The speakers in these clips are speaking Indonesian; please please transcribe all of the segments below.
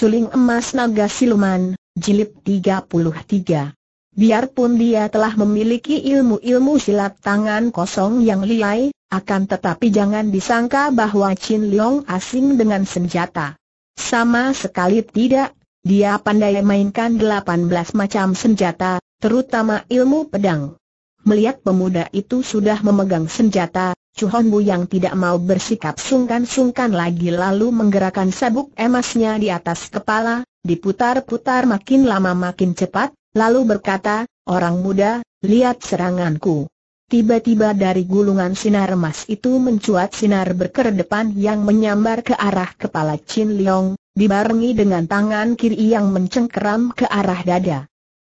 Suling Emas Naga Siluman, Jilid 33 Biarpun dia telah memiliki ilmu-ilmu silat tangan kosong yang liai, akan tetapi jangan disangka bahwa Chin Leong asing dengan senjata. Sama sekali tidak, dia pandai mainkan 18 macam senjata, terutama ilmu pedang. Melihat pemuda itu sudah memegang senjata, Chuhonmu yang tidak mau bersikap sungkan-sungkan lagi lalu menggerakkan sabuk emasnya di atas kepala, diputar-putar makin lama makin cepat, lalu berkata, Orang muda, lihat seranganku. Tiba-tiba dari gulungan sinar emas itu mencuat sinar berkedepan yang menyambar ke arah kepala Chin Leong, dibarengi dengan tangan kiri yang mencengkeram ke arah dada.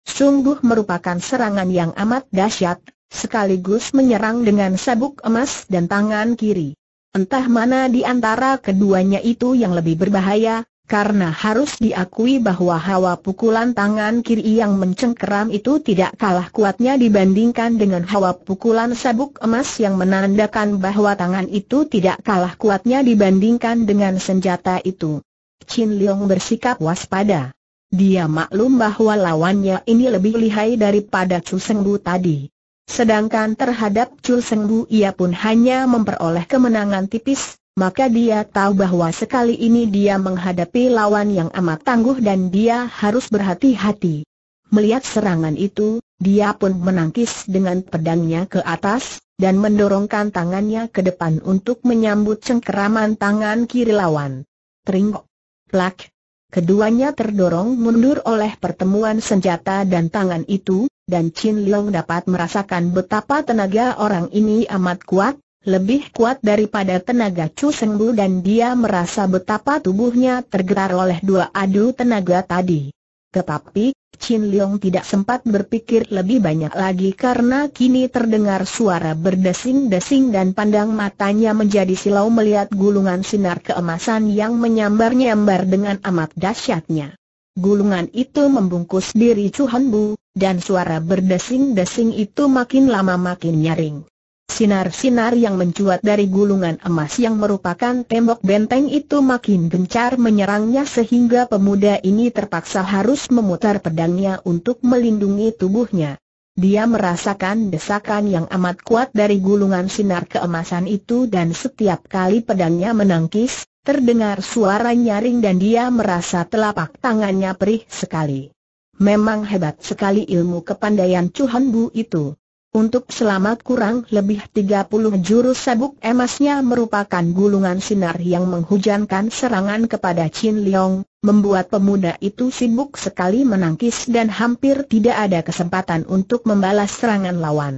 Sungguh merupakan serangan yang amat dahsyat, sekaligus menyerang dengan sabuk emas dan tangan kiri. Entah mana di antara keduanya itu yang lebih berbahaya, karena harus diakui bahwa hawa pukulan tangan kiri yang mencengkeram itu tidak kalah kuatnya dibandingkan dengan hawa pukulan sabuk emas yang menandakan bahwa tangan itu tidak kalah kuatnya dibandingkan dengan senjata itu. Chin Leong bersikap waspada. Dia maklum bahwa lawannya ini lebih lihai daripada Chu Seng Bu tadi. Sedangkan terhadap Chul Senggu ia pun hanya memperoleh kemenangan tipis, maka dia tahu bahwa sekali ini dia menghadapi lawan yang amat tangguh dan dia harus berhati-hati. Melihat serangan itu, dia pun menangkis dengan pedangnya ke atas, dan mendorongkan tangannya ke depan untuk menyambut cengkeraman tangan kiri lawan. Teringok. Plak. Keduanya terdorong mundur oleh pertemuan senjata dan tangan itu, dan Chin Long dapat merasakan betapa tenaga orang ini amat kuat, lebih kuat daripada tenaga Chu Seng Bu dan dia merasa betapa tubuhnya tergerar oleh dua adu tenaga tadi. Tetapi, Chin Leong tidak sempat berpikir lebih banyak lagi karena kini terdengar suara berdesing-desing dan pandang matanya menjadi silau melihat gulungan sinar keemasan yang menyambar-nyambar dengan amat dahsyatnya. Gulungan itu membungkus diri Chu Han Bu, dan suara berdesing-desing itu makin lama makin nyaring. Sinar-sinar yang mencuat dari gulungan emas yang merupakan tembok benteng itu makin gencar menyerangnya sehingga pemuda ini terpaksa harus memutar pedangnya untuk melindungi tubuhnya. Dia merasakan desakan yang amat kuat dari gulungan sinar keemasan itu dan setiap kali pedangnya menangkis, terdengar suara nyaring dan dia merasa telapak tangannya perih sekali. Memang hebat sekali ilmu kepandaian Chuhan Bu itu. Untuk selamat kurang lebih 30 jurus sabuk emasnya merupakan gulungan sinar yang menghujankan serangan kepada Chin Leong, membuat pemuda itu sibuk sekali menangkis dan hampir tidak ada kesempatan untuk membalas serangan lawan.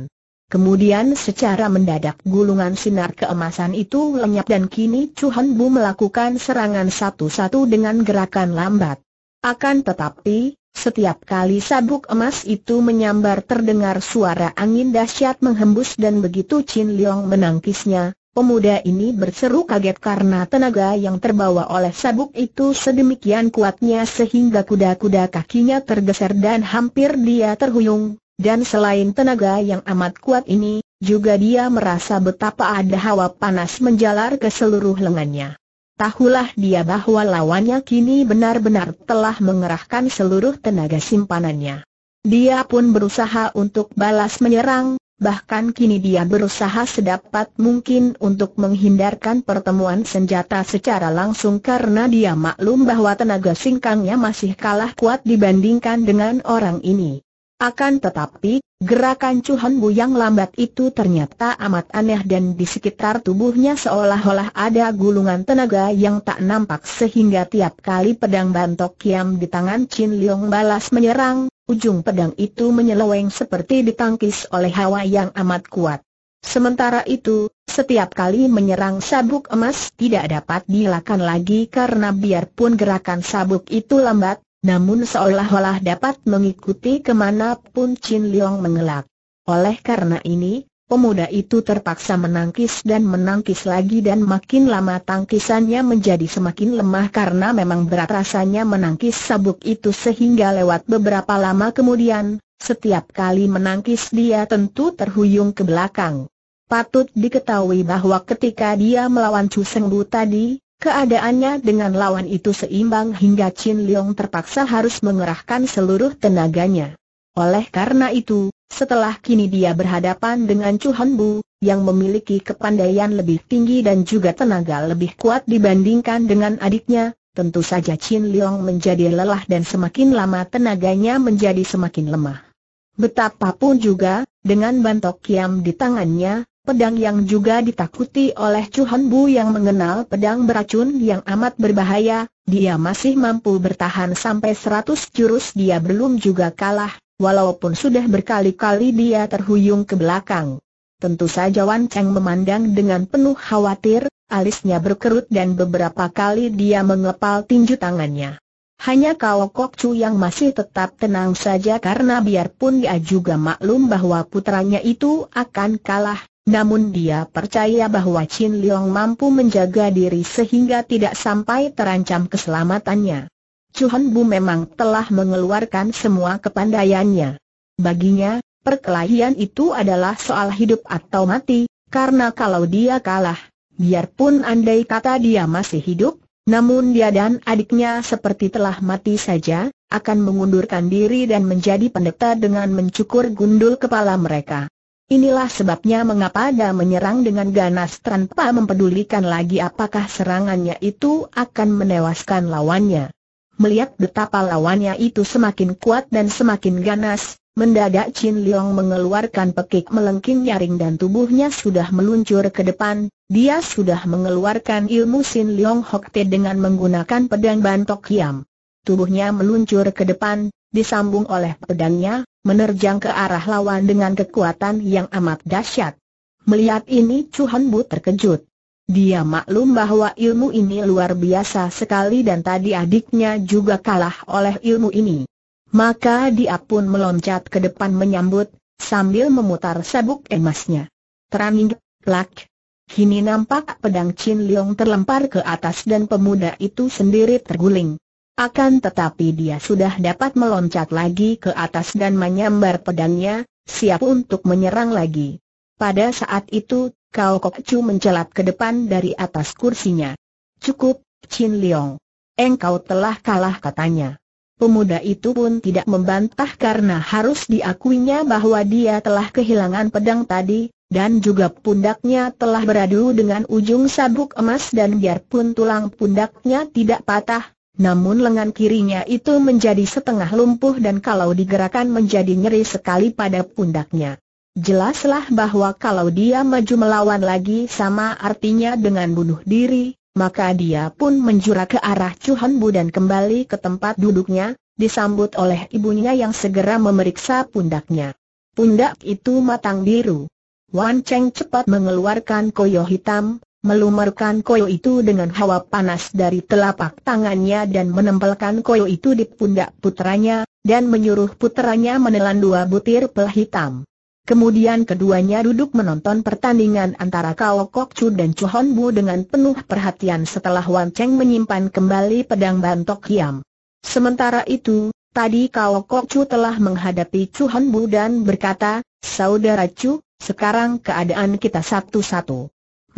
Kemudian secara mendadak gulungan sinar keemasan itu lenyap dan kini Chu Han Bu melakukan serangan satu-satu dengan gerakan lambat. Akan tetapi, setiap kali sabuk emas itu menyambar terdengar suara angin dahsyat menghembus dan begitu Chin Leong menangkisnya, pemuda ini berseru kaget karena tenaga yang terbawa oleh sabuk itu sedemikian kuatnya sehingga kuda-kuda kakinya tergeser dan hampir dia terhuyung, dan selain tenaga yang amat kuat ini, juga dia merasa betapa ada hawa panas menjalar ke seluruh lengannya. Tahulah dia bahwa lawannya kini benar-benar telah mengerahkan seluruh tenaga simpanannya. Dia pun berusaha untuk balas menyerang, bahkan kini dia berusaha sedapat mungkin untuk menghindarkan pertemuan senjata secara langsung karena dia maklum bahwa tenaga singkangnya masih kalah kuat dibandingkan dengan orang ini. Akan tetapi, gerakan Cuhan Bu yang lambat itu ternyata amat aneh dan di sekitar tubuhnya seolah-olah ada gulungan tenaga yang tak nampak sehingga tiap kali pedang bantok kiam di tangan Chin Leong balas menyerang, ujung pedang itu menyeleweng seperti ditangkis oleh hawa yang amat kuat. Sementara itu, setiap kali menyerang sabuk emas tidak dapat dilakukan lagi karena biarpun gerakan sabuk itu lambat, namun seolah-olah dapat mengikuti kemanapun Chin Leong mengelak. Oleh karena ini, pemuda itu terpaksa menangkis dan menangkis lagi dan makin lama tangkisannya menjadi semakin lemah karena memang berat rasanya menangkis sabuk itu sehingga lewat beberapa lama kemudian, setiap kali menangkis dia tentu terhuyung ke belakang. Patut diketahui bahwa ketika dia melawan Chu Seng Bu tadi, Keadaannya dengan lawan itu seimbang hingga Chin Leong terpaksa harus mengerahkan seluruh tenaganya. Oleh karena itu, setelah kini dia berhadapan dengan Chu Han Bu, yang memiliki kepandaian lebih tinggi dan juga tenaga lebih kuat dibandingkan dengan adiknya, tentu saja Chin Leong menjadi lelah dan semakin lama tenaganya menjadi semakin lemah. Betapapun juga, dengan bantok kiam di tangannya, pedang yang juga ditakuti oleh Chu Han Bu yang mengenal pedang beracun yang amat berbahaya, dia masih mampu bertahan sampai seratus jurus dia belum juga kalah, walaupun sudah berkali-kali dia terhuyung ke belakang. Tentu saja Wan Cheng memandang dengan penuh khawatir, alisnya berkerut dan beberapa kali dia mengepal tinju tangannya. Hanya Kao Kok Chu yang masih tetap tenang saja karena biarpun dia juga maklum bahwa putranya itu akan kalah, namun dia percaya bahwa Chin Leong mampu menjaga diri sehingga tidak sampai terancam keselamatannya. Chuhan Bu memang telah mengeluarkan semua kepandaiannya. Baginya, perkelahian itu adalah soal hidup atau mati, karena kalau dia kalah, biarpun andai kata dia masih hidup, namun dia dan adiknya seperti telah mati saja, akan mengundurkan diri dan menjadi pendeta dengan mencukur gundul kepala mereka. Inilah sebabnya mengapa dia menyerang dengan ganas tanpa mempedulikan lagi apakah serangannya itu akan menewaskan lawannya. Melihat betapa lawannya itu semakin kuat dan semakin ganas, mendadak Chin Leong mengeluarkan pekik melengking nyaring dan tubuhnya sudah meluncur ke depan, dia sudah mengeluarkan ilmu Sin Leong Hok Te dengan menggunakan pedang bantok kiam. Tubuhnya meluncur ke depan, disambung oleh pedangnya, menerjang ke arah lawan dengan kekuatan yang amat dahsyat. Melihat ini Chu Han Bu terkejut. Dia maklum bahwa ilmu ini luar biasa sekali dan tadi adiknya juga kalah oleh ilmu ini. Maka dia pun meloncat ke depan menyambut, sambil memutar sabuk emasnya. Teraming, lak. Kini nampak pedang Chin Leong terlempar ke atas dan pemuda itu sendiri terguling. Akan tetapi dia sudah dapat meloncat lagi ke atas dan menyambar pedangnya, siap untuk menyerang lagi. Pada saat itu, Kau Kok Chu mencelat ke depan dari atas kursinya. Cukup, Chin Leong. Engkau telah kalah katanya. Pemuda itu pun tidak membantah karena harus diakuinya bahwa dia telah kehilangan pedang tadi, dan juga pundaknya telah beradu dengan ujung sabuk emas dan biarpun tulang pundaknya tidak patah, namun lengan kirinya itu menjadi setengah lumpuh dan kalau digerakkan menjadi nyeri sekali pada pundaknya. Jelaslah bahwa kalau dia maju melawan lagi sama artinya dengan bunuh diri, maka dia pun menjurah ke arah Cuhan Bu dan kembali ke tempat duduknya, disambut oleh ibunya yang segera memeriksa pundaknya. Pundak itu matang biru. Wan Cheng cepat mengeluarkan koyo hitam, melumerkan koyo itu dengan hawa panas dari telapak tangannya dan menempelkan koyo itu di pundak putranya, dan menyuruh putranya menelan dua butir pel hitam. Kemudian keduanya duduk menonton pertandingan antara Kao Kok Chu dan Chu Hon Bu dengan penuh perhatian setelah Wan Cheng menyimpan kembali pedang bantok hiam. Sementara itu, tadi Kao Kok Chu telah menghadapi Chu Hon Bu dan berkata, Saudara Chu, sekarang keadaan kita satu-satu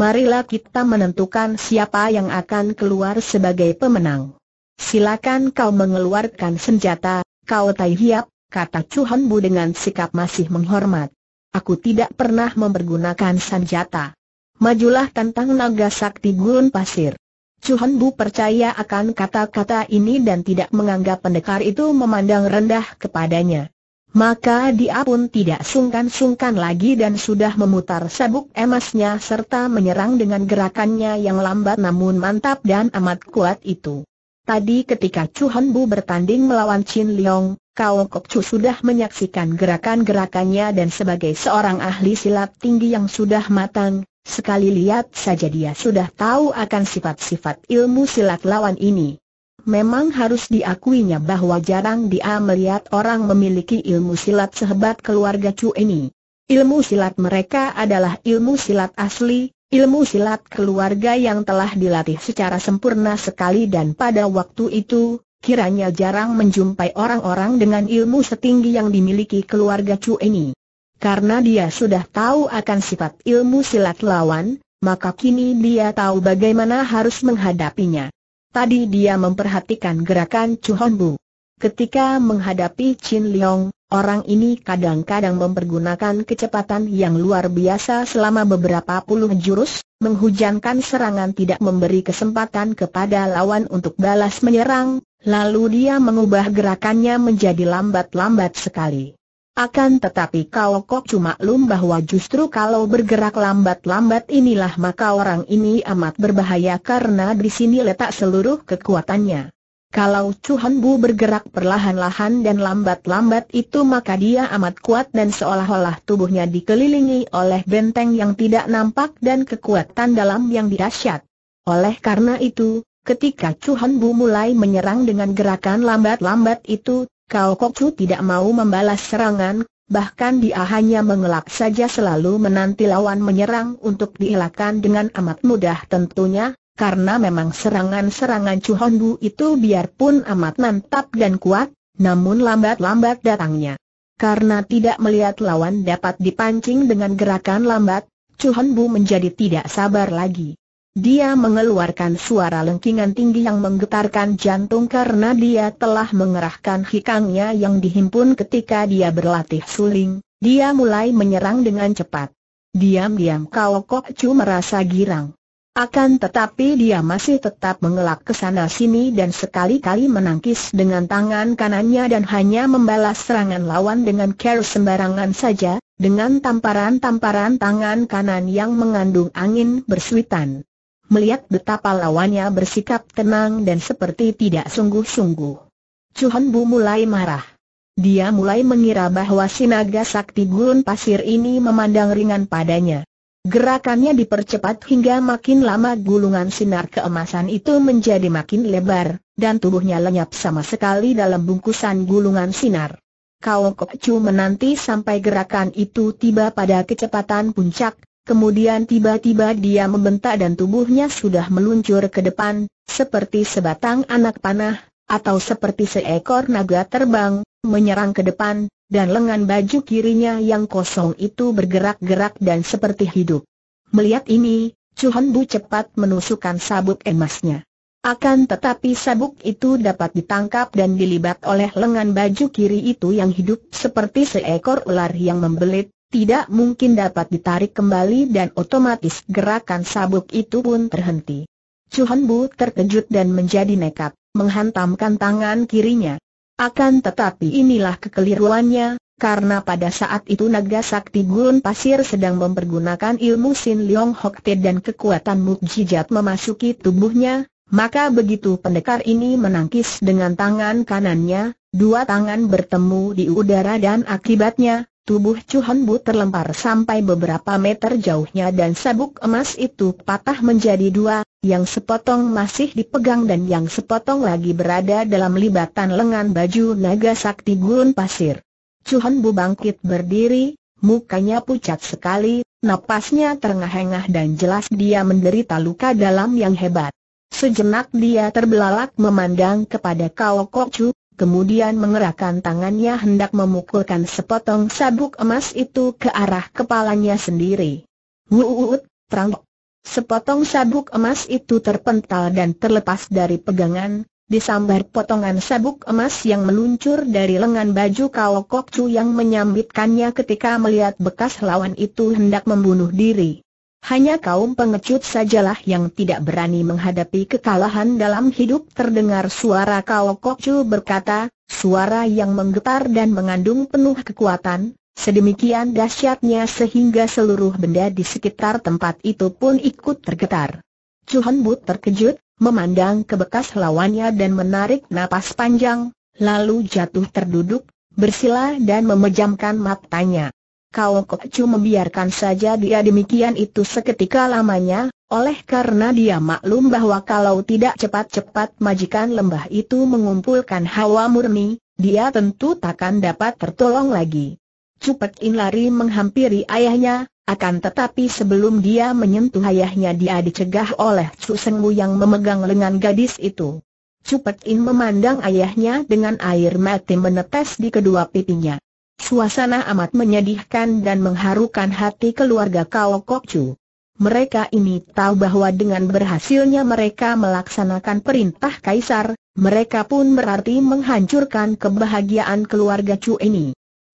marilah kita menentukan siapa yang akan keluar sebagai pemenang. Silakan kau mengeluarkan senjata, kau Tai Hiap, kata Chu Han Bu dengan sikap masih menghormat. Aku tidak pernah mempergunakan senjata. Majulah tentang naga sakti gurun pasir. Chu Han Bu percaya akan kata-kata ini dan tidak menganggap pendekar itu memandang rendah kepadanya. Maka dia pun tidak sungkan-sungkan lagi dan sudah memutar sabuk emasnya serta menyerang dengan gerakannya yang lambat namun mantap dan amat kuat itu. Tadi ketika Chu Han Bu bertanding melawan Chin Leong, Kao Kok Chu sudah menyaksikan gerakan-gerakannya dan sebagai seorang ahli silat tinggi yang sudah matang, sekali lihat saja dia sudah tahu akan sifat-sifat ilmu silat lawan ini. Memang harus diakuinya bahwa jarang dia melihat orang memiliki ilmu silat sehebat keluarga Chu ini. Ilmu silat mereka adalah ilmu silat asli, ilmu silat keluarga yang telah dilatih secara sempurna sekali dan pada waktu itu, kiranya jarang menjumpai orang-orang dengan ilmu setinggi yang dimiliki keluarga Chu ini. Karena dia sudah tahu akan sifat ilmu silat lawan, maka kini dia tahu bagaimana harus menghadapinya. Tadi dia memperhatikan gerakan Chu Hon Bu. Ketika menghadapi Chin Leong, orang ini kadang-kadang mempergunakan kecepatan yang luar biasa selama beberapa puluh jurus, menghujankan serangan tidak memberi kesempatan kepada lawan untuk balas menyerang, lalu dia mengubah gerakannya menjadi lambat-lambat sekali. Akan tetapi kau kok cuma lum bahwa justru kalau bergerak lambat-lambat inilah maka orang ini amat berbahaya karena di sini letak seluruh kekuatannya. Kalau Chuhan Bu bergerak perlahan-lahan dan lambat-lambat itu maka dia amat kuat dan seolah-olah tubuhnya dikelilingi oleh benteng yang tidak nampak dan kekuatan dalam yang dahsyat. Oleh karena itu, ketika Chuhan Bu mulai menyerang dengan gerakan lambat-lambat itu, Kau Kokfu tidak mau membalas serangan, bahkan dia hanya mengelak saja selalu menanti lawan menyerang untuk dielakkan dengan amat mudah tentunya, karena memang serangan-serangan Chu Honbu itu biarpun amat mantap dan kuat, namun lambat-lambat datangnya. Karena tidak melihat lawan dapat dipancing dengan gerakan lambat, Chu Honbu menjadi tidak sabar lagi. Dia mengeluarkan suara lengkingan tinggi yang menggetarkan jantung karena dia telah mengerahkan hikangnya yang dihimpun ketika dia berlatih suling. Dia mulai menyerang dengan cepat. Diam-diam Kao Kok Chu merasa girang. Akan tetapi dia masih tetap mengelak ke sana sini dan sekali-kali menangkis dengan tangan kanannya dan hanya membalas serangan lawan dengan care sembarangan saja, dengan tamparan-tamparan tangan kanan yang mengandung angin bersuitan melihat betapa lawannya bersikap tenang dan seperti tidak sungguh-sungguh. Chuhan Bu mulai marah. Dia mulai mengira bahwa sinaga sakti gurun pasir ini memandang ringan padanya. Gerakannya dipercepat hingga makin lama gulungan sinar keemasan itu menjadi makin lebar, dan tubuhnya lenyap sama sekali dalam bungkusan gulungan sinar. Kau Kok Kokcu menanti sampai gerakan itu tiba pada kecepatan puncak, Kemudian tiba-tiba dia membentak dan tubuhnya sudah meluncur ke depan, seperti sebatang anak panah, atau seperti seekor naga terbang, menyerang ke depan, dan lengan baju kirinya yang kosong itu bergerak-gerak dan seperti hidup. Melihat ini, Chuhan Bu cepat menusukkan sabuk emasnya. Akan tetapi sabuk itu dapat ditangkap dan dilibat oleh lengan baju kiri itu yang hidup seperti seekor ular yang membelit, tidak mungkin dapat ditarik kembali dan otomatis gerakan sabuk itu pun terhenti. Chuhan Bu terkejut dan menjadi nekat, menghantamkan tangan kirinya. Akan tetapi inilah kekeliruannya, karena pada saat itu naga sakti gurun pasir sedang mempergunakan ilmu Sin Leong Hok Te dan kekuatan mukjizat memasuki tubuhnya, maka begitu pendekar ini menangkis dengan tangan kanannya, dua tangan bertemu di udara dan akibatnya, Tubuh Chu Bu terlempar sampai beberapa meter jauhnya dan sabuk emas itu patah menjadi dua, yang sepotong masih dipegang dan yang sepotong lagi berada dalam libatan lengan baju naga sakti gurun pasir. Chu Bu bangkit berdiri, mukanya pucat sekali, napasnya terengah-engah dan jelas dia menderita luka dalam yang hebat. Sejenak dia terbelalak memandang kepada Kao Kok Chu, kemudian mengerahkan tangannya hendak memukulkan sepotong sabuk emas itu ke arah kepalanya sendiri. Wuut, terang. Sepotong sabuk emas itu terpental dan terlepas dari pegangan, disambar potongan sabuk emas yang meluncur dari lengan baju Kao Kokcu yang menyambitkannya ketika melihat bekas lawan itu hendak membunuh diri. Hanya kaum pengecut sajalah yang tidak berani menghadapi kekalahan dalam hidup terdengar suara Kok berkata, suara yang menggetar dan mengandung penuh kekuatan, sedemikian dahsyatnya sehingga seluruh benda di sekitar tempat itu pun ikut tergetar. Chuhan terkejut, memandang ke bekas lawannya dan menarik napas panjang, lalu jatuh terduduk, bersila dan memejamkan matanya. Kau kok cuma membiarkan saja dia demikian itu seketika lamanya, oleh karena dia maklum bahwa kalau tidak cepat-cepat majikan lembah itu mengumpulkan hawa murni, dia tentu takkan dapat tertolong lagi. Cupek In lari menghampiri ayahnya, akan tetapi sebelum dia menyentuh ayahnya dia dicegah oleh Chu Sengmu yang memegang lengan gadis itu. Cupek In memandang ayahnya dengan air mati menetes di kedua pipinya. Suasana amat menyedihkan dan mengharukan hati keluarga Kao Chu. Mereka ini tahu bahwa dengan berhasilnya mereka melaksanakan perintah kaisar, mereka pun berarti menghancurkan kebahagiaan keluarga Chu ini.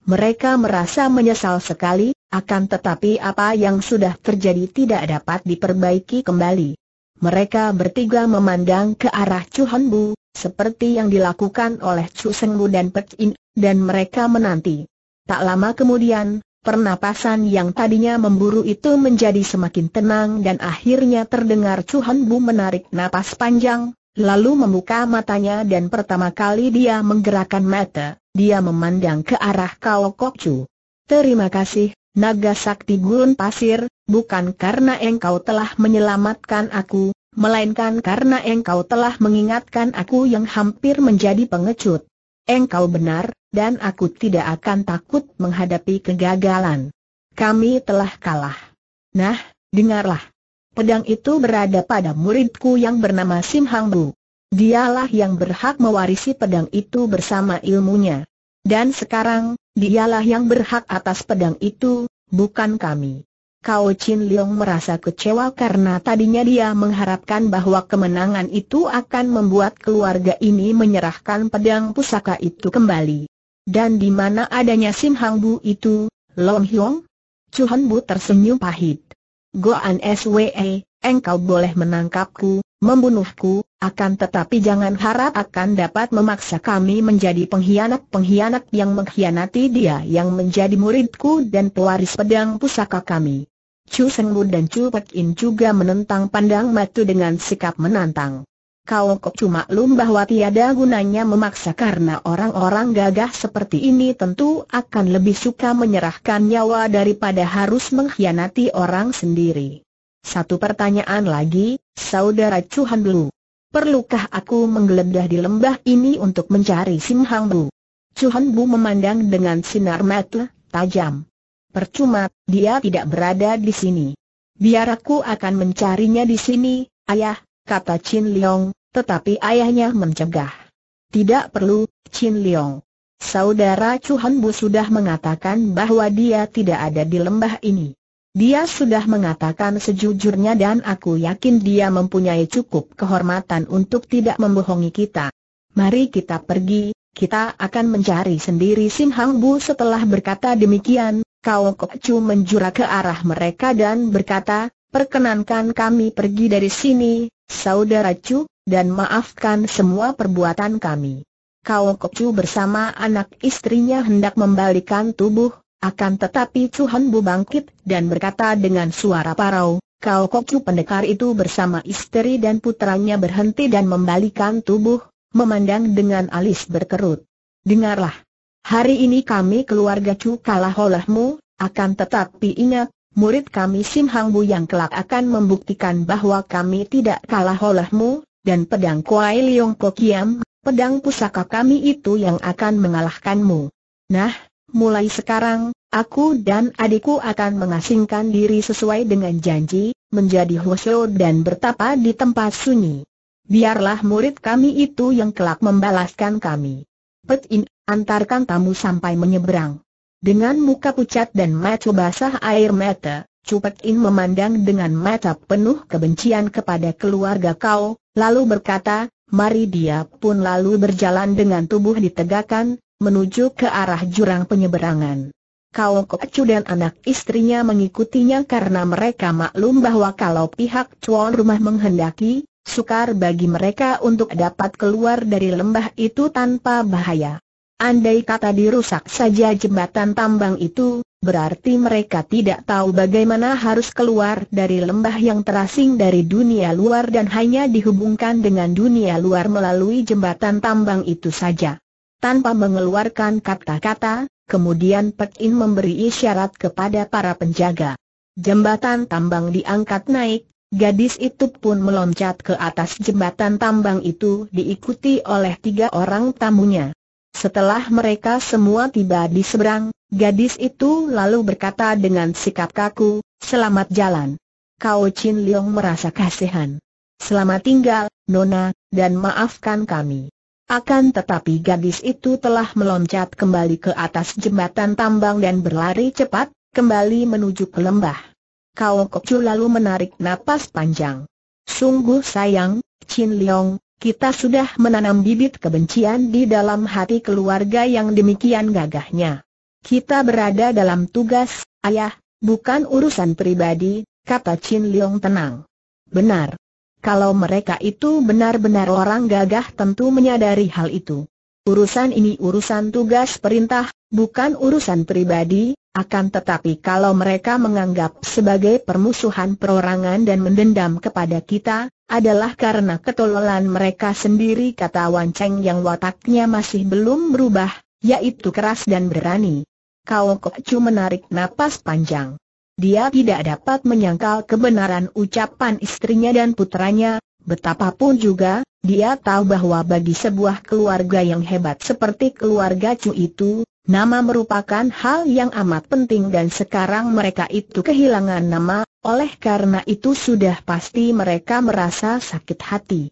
Mereka merasa menyesal sekali, akan tetapi apa yang sudah terjadi tidak dapat diperbaiki kembali. Mereka bertiga memandang ke arah Chu Bu, seperti yang dilakukan oleh Chu Sengbu dan Pek In, dan mereka menanti. Tak lama kemudian, pernapasan yang tadinya memburu itu menjadi semakin tenang dan akhirnya terdengar Chuhan Bu menarik napas panjang, lalu membuka matanya dan pertama kali dia menggerakkan mata, dia memandang ke arah Kao Kok Chu. Terima kasih, Naga Sakti Gurun Pasir, bukan karena engkau telah menyelamatkan aku, melainkan karena engkau telah mengingatkan aku yang hampir menjadi pengecut. Engkau benar, dan aku tidak akan takut menghadapi kegagalan. Kami telah kalah. Nah, dengarlah. Pedang itu berada pada muridku yang bernama Sim Hang Bu. Dialah yang berhak mewarisi pedang itu bersama ilmunya. Dan sekarang, dialah yang berhak atas pedang itu, bukan kami. Kau Chin Leong merasa kecewa karena tadinya dia mengharapkan bahwa kemenangan itu akan membuat keluarga ini menyerahkan pedang pusaka itu kembali. Dan di mana adanya Sim Hang Bu itu, Long Hyong? Han Bu tersenyum pahit. Goan SWE, engkau boleh menangkapku, membunuhku, akan tetapi jangan harap akan dapat memaksa kami menjadi pengkhianat-pengkhianat yang mengkhianati dia yang menjadi muridku dan pewaris pedang pusaka kami. Chu Seng Lun dan Chu Pek In juga menentang pandang matu dengan sikap menantang. Kau kok cuma lum bahwa tiada gunanya memaksa karena orang-orang gagah seperti ini tentu akan lebih suka menyerahkan nyawa daripada harus mengkhianati orang sendiri. Satu pertanyaan lagi, Saudara Chu Han Lu. Perlukah aku menggeledah di lembah ini untuk mencari Sim Hang Bu? Chu Han Bu memandang dengan sinar mata tajam. Percuma, dia tidak berada di sini. Biar aku akan mencarinya di sini, ayah, kata Chin Leong, tetapi ayahnya mencegah. Tidak perlu, Chin Leong. Saudara Chu Han Bu sudah mengatakan bahwa dia tidak ada di lembah ini. Dia sudah mengatakan sejujurnya dan aku yakin dia mempunyai cukup kehormatan untuk tidak membohongi kita. Mari kita pergi, kita akan mencari sendiri Sim Hang Bu setelah berkata demikian, Kau Chu menjura ke arah mereka dan berkata, Perkenankan kami pergi dari sini, Saudara Chu, dan maafkan semua perbuatan kami. Kau Chu bersama anak istrinya hendak membalikan tubuh, akan tetapi Chu Han Bu bangkit dan berkata dengan suara parau, Kau Chu pendekar itu bersama istri dan putranya berhenti dan membalikan tubuh, memandang dengan alis berkerut. Dengarlah, Hari ini kami keluarga Chu kalah olehmu, akan tetapi ingat, murid kami Sim Hang Bu yang kelak akan membuktikan bahwa kami tidak kalah olehmu, dan pedang Kuai Liong Kokiam, pedang pusaka kami itu yang akan mengalahkanmu. Nah, mulai sekarang, aku dan adikku akan mengasingkan diri sesuai dengan janji, menjadi hoseo dan bertapa di tempat sunyi. Biarlah murid kami itu yang kelak membalaskan kami. Pet In Antarkan tamu sampai menyeberang. Dengan muka pucat dan mata basah air mata, Cupek In memandang dengan mata penuh kebencian kepada keluarga kau, lalu berkata, mari dia pun lalu berjalan dengan tubuh ditegakkan, menuju ke arah jurang penyeberangan. Kau Kocu dan anak istrinya mengikutinya karena mereka maklum bahwa kalau pihak tuan rumah menghendaki, sukar bagi mereka untuk dapat keluar dari lembah itu tanpa bahaya. Andai kata dirusak saja jembatan tambang itu, berarti mereka tidak tahu bagaimana harus keluar dari lembah yang terasing dari dunia luar dan hanya dihubungkan dengan dunia luar melalui jembatan tambang itu saja. Tanpa mengeluarkan kata-kata, kemudian Pek In memberi isyarat kepada para penjaga. Jembatan tambang diangkat naik, Gadis itu pun meloncat ke atas jembatan tambang itu diikuti oleh tiga orang tamunya. Setelah mereka semua tiba di seberang, gadis itu lalu berkata dengan sikap kaku, selamat jalan. Kau Chin Leong merasa kasihan. Selamat tinggal, Nona, dan maafkan kami. Akan tetapi gadis itu telah meloncat kembali ke atas jembatan tambang dan berlari cepat, kembali menuju ke lembah. Kau Chu lalu menarik napas panjang. Sungguh sayang, Chin Leong, kita sudah menanam bibit kebencian di dalam hati keluarga yang demikian gagahnya. Kita berada dalam tugas, ayah, bukan urusan pribadi, kata Chin Leong tenang. Benar. Kalau mereka itu benar-benar orang gagah tentu menyadari hal itu. Urusan ini urusan tugas perintah, bukan urusan pribadi, akan tetapi kalau mereka menganggap sebagai permusuhan perorangan dan mendendam kepada kita, adalah karena ketololan mereka sendiri kata Wan Cheng yang wataknya masih belum berubah, yaitu keras dan berani. Kau cuma menarik napas panjang. Dia tidak dapat menyangkal kebenaran ucapan istrinya dan putranya, Betapapun juga, dia tahu bahwa bagi sebuah keluarga yang hebat seperti keluarga Chu itu, nama merupakan hal yang amat penting dan sekarang mereka itu kehilangan nama, oleh karena itu sudah pasti mereka merasa sakit hati.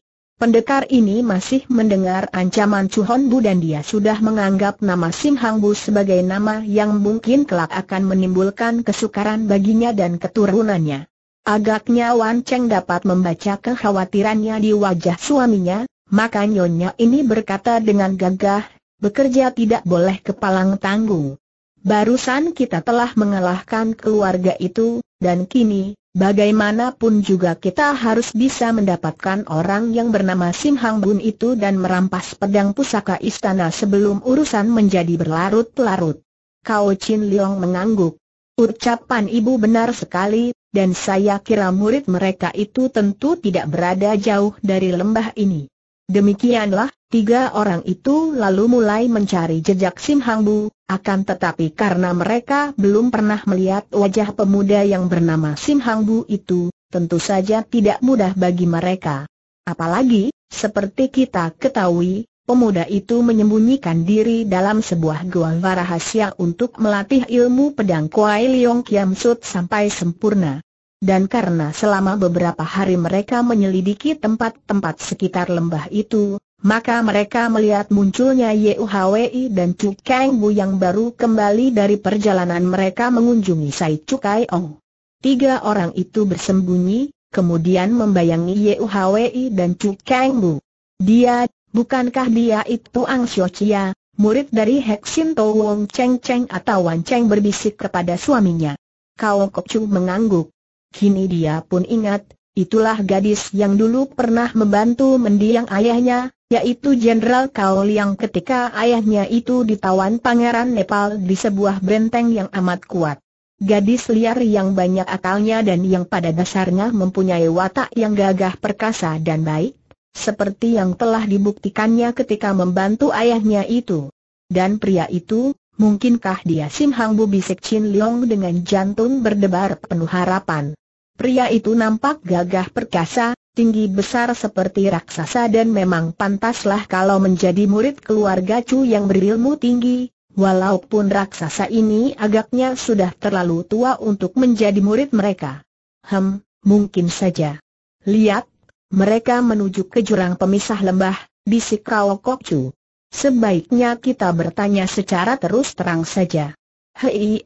Pendekar ini masih mendengar ancaman Chu Bu dan dia sudah menganggap nama Sim Hang sebagai nama yang mungkin kelak akan menimbulkan kesukaran baginya dan keturunannya. Agaknya Wan Cheng dapat membaca kekhawatirannya di wajah suaminya, maka nyonya ini berkata dengan gagah, bekerja tidak boleh kepalang tanggung. Barusan kita telah mengalahkan keluarga itu, dan kini, bagaimanapun juga kita harus bisa mendapatkan orang yang bernama Sim Hang Bun itu dan merampas pedang pusaka istana sebelum urusan menjadi berlarut-larut. Kau Chin Leong mengangguk. Ucapan ibu benar sekali, dan saya kira murid mereka itu tentu tidak berada jauh dari lembah ini. Demikianlah, tiga orang itu lalu mulai mencari jejak Sim Hang Bu, akan tetapi karena mereka belum pernah melihat wajah pemuda yang bernama Sim Hang Bu itu, tentu saja tidak mudah bagi mereka. Apalagi, seperti kita ketahui, pemuda itu menyembunyikan diri dalam sebuah gua rahasia untuk melatih ilmu pedang Kuai Leong Kiam Sut sampai sempurna. Dan karena selama beberapa hari mereka menyelidiki tempat-tempat sekitar lembah itu, maka mereka melihat munculnya Yuhwi dan Chu Kang Bu yang baru kembali dari perjalanan mereka mengunjungi Sai Chu Ong. Tiga orang itu bersembunyi, kemudian membayangi Yuhwi dan Chu Kang Bu. Dia, bukankah dia itu Ang Xiu murid dari Heksin Tou Wong Cheng Cheng atau Wan Cheng berbisik kepada suaminya. Kau Kok Chu mengangguk. Kini dia pun ingat, itulah gadis yang dulu pernah membantu mendiang ayahnya, yaitu Jenderal Kaul yang ketika ayahnya itu ditawan Pangeran Nepal di sebuah benteng yang amat kuat. Gadis liar yang banyak akalnya dan yang pada dasarnya mempunyai watak yang gagah perkasa dan baik, seperti yang telah dibuktikannya ketika membantu ayahnya itu. Dan pria itu, mungkinkah dia Sim Hang Bu Bisek Chin Leong dengan jantung berdebar penuh harapan? Pria itu nampak gagah perkasa, tinggi besar seperti raksasa dan memang pantaslah kalau menjadi murid keluarga Chu yang berilmu tinggi, walaupun raksasa ini agaknya sudah terlalu tua untuk menjadi murid mereka. Hem, mungkin saja. Lihat, mereka menuju ke jurang pemisah lembah, bisik Rao Kok Chu. Sebaiknya kita bertanya secara terus terang saja. Hei,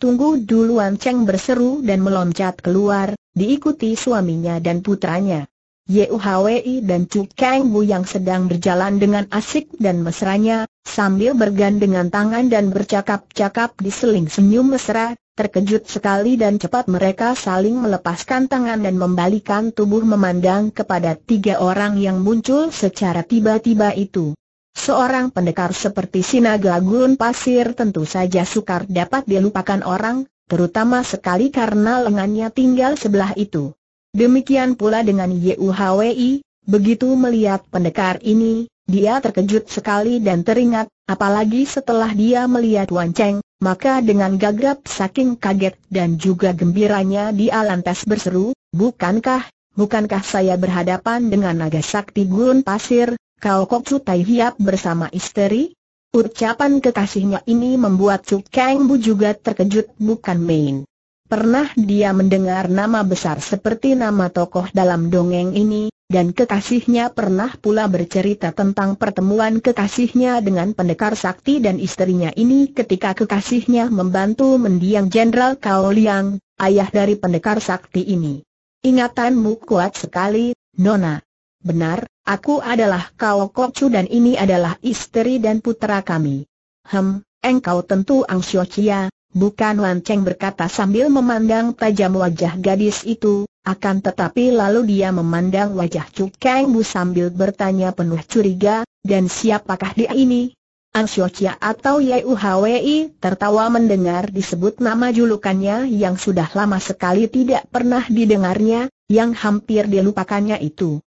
Tunggu dulu Anceng berseru dan meloncat keluar, diikuti suaminya dan putranya. Yuhwi dan Chu Kang Bu yang sedang berjalan dengan asik dan mesranya, sambil bergandengan tangan dan bercakap-cakap di seling senyum mesra, terkejut sekali dan cepat mereka saling melepaskan tangan dan membalikan tubuh memandang kepada tiga orang yang muncul secara tiba-tiba itu. Seorang pendekar seperti Sinaga Gun Pasir tentu saja sukar dapat dilupakan orang, terutama sekali karena lengannya tinggal sebelah itu. Demikian pula dengan YUHWI, begitu melihat pendekar ini, dia terkejut sekali dan teringat, apalagi setelah dia melihat Wan Cheng, maka dengan gagap saking kaget dan juga gembiranya dia lantas berseru, bukankah, bukankah saya berhadapan dengan naga sakti Gun pasir, kau kok Tai hiap bersama istri? Ucapan kekasihnya ini membuat Chu Kang Bu juga terkejut bukan main. Pernah dia mendengar nama besar seperti nama tokoh dalam dongeng ini, dan kekasihnya pernah pula bercerita tentang pertemuan kekasihnya dengan pendekar sakti dan istrinya ini ketika kekasihnya membantu mendiang Jenderal Kao Liang, ayah dari pendekar sakti ini. Ingatanmu kuat sekali, Nona. Benar, aku adalah kau Kokcu dan ini adalah istri dan putra kami. Hem, engkau tentu Ang Sio Chia, bukan Wan Cheng berkata sambil memandang tajam wajah gadis itu, akan tetapi lalu dia memandang wajah Chu Kang Bu sambil bertanya penuh curiga, dan siapakah dia ini? Ang Sio Chia atau Yai Hwi tertawa mendengar disebut nama julukannya yang sudah lama sekali tidak pernah didengarnya, yang hampir dilupakannya itu.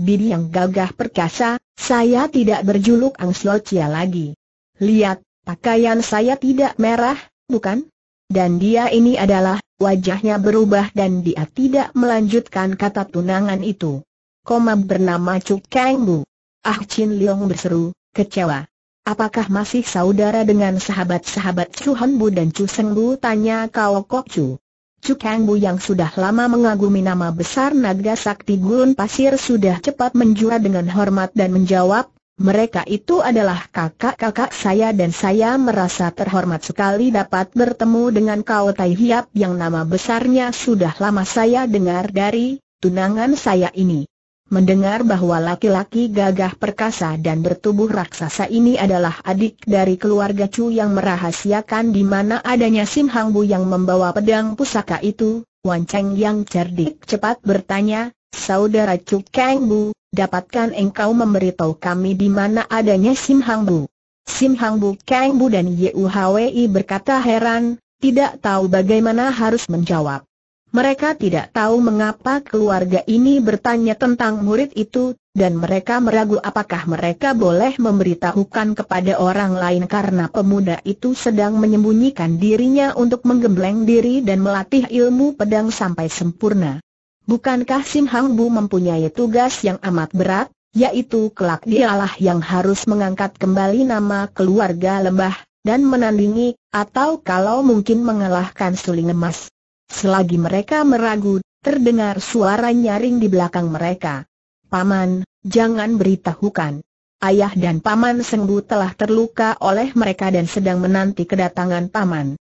Bibi yang gagah perkasa, saya tidak berjuluk Angslocia lagi. Lihat, pakaian saya tidak merah, bukan? Dan dia ini adalah, wajahnya berubah dan dia tidak melanjutkan kata tunangan itu. Koma bernama Chuk Kang Bu. Ah Chin Leong berseru, kecewa. Apakah masih saudara dengan sahabat-sahabat Chu Han Bu dan Chu Seng Bu? Tanya Kao Kok Chu. Cukang Bu yang sudah lama mengagumi nama besar naga sakti gurun pasir sudah cepat menjura dengan hormat dan menjawab, mereka itu adalah kakak-kakak saya dan saya merasa terhormat sekali dapat bertemu dengan kau Tai Hiap yang nama besarnya sudah lama saya dengar dari tunangan saya ini. Mendengar bahwa laki-laki gagah perkasa dan bertubuh raksasa ini adalah adik dari keluarga Chu yang merahasiakan di mana adanya Sim Hang Bu yang membawa pedang pusaka itu, Wan Cheng yang cerdik cepat bertanya, Saudara Chu Kang Bu, dapatkan engkau memberitahu kami di mana adanya Sim Hang Bu? Sim Hang Bu Kang Bu dan Hwi berkata heran, tidak tahu bagaimana harus menjawab. Mereka tidak tahu mengapa keluarga ini bertanya tentang murid itu, dan mereka meragu apakah mereka boleh memberitahukan kepada orang lain karena pemuda itu sedang menyembunyikan dirinya untuk menggembleng diri dan melatih ilmu pedang sampai sempurna. Bukankah Sim Hang Bu mempunyai tugas yang amat berat, yaitu kelak dialah yang harus mengangkat kembali nama keluarga lembah, dan menandingi, atau kalau mungkin mengalahkan suling emas. Selagi mereka meragu, terdengar suara nyaring di belakang mereka. Paman, jangan beritahukan. Ayah dan Paman Sengbu telah terluka oleh mereka dan sedang menanti kedatangan Paman.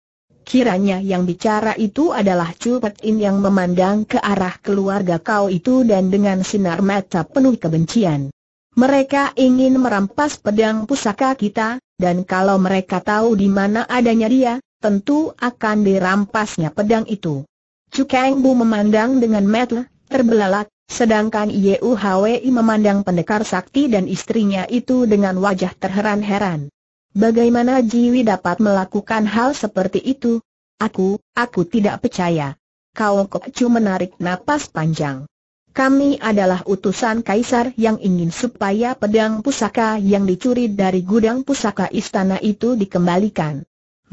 Kiranya yang bicara itu adalah Chu In yang memandang ke arah keluarga kau itu dan dengan sinar mata penuh kebencian. Mereka ingin merampas pedang pusaka kita, dan kalau mereka tahu di mana adanya dia, tentu akan dirampasnya pedang itu. Cukeng Bu memandang dengan mata terbelalak, sedangkan Yuhwi memandang pendekar sakti dan istrinya itu dengan wajah terheran-heran. Bagaimana Jiwi dapat melakukan hal seperti itu? Aku, aku tidak percaya. Kau kok cuma menarik napas panjang. Kami adalah utusan kaisar yang ingin supaya pedang pusaka yang dicuri dari gudang pusaka istana itu dikembalikan.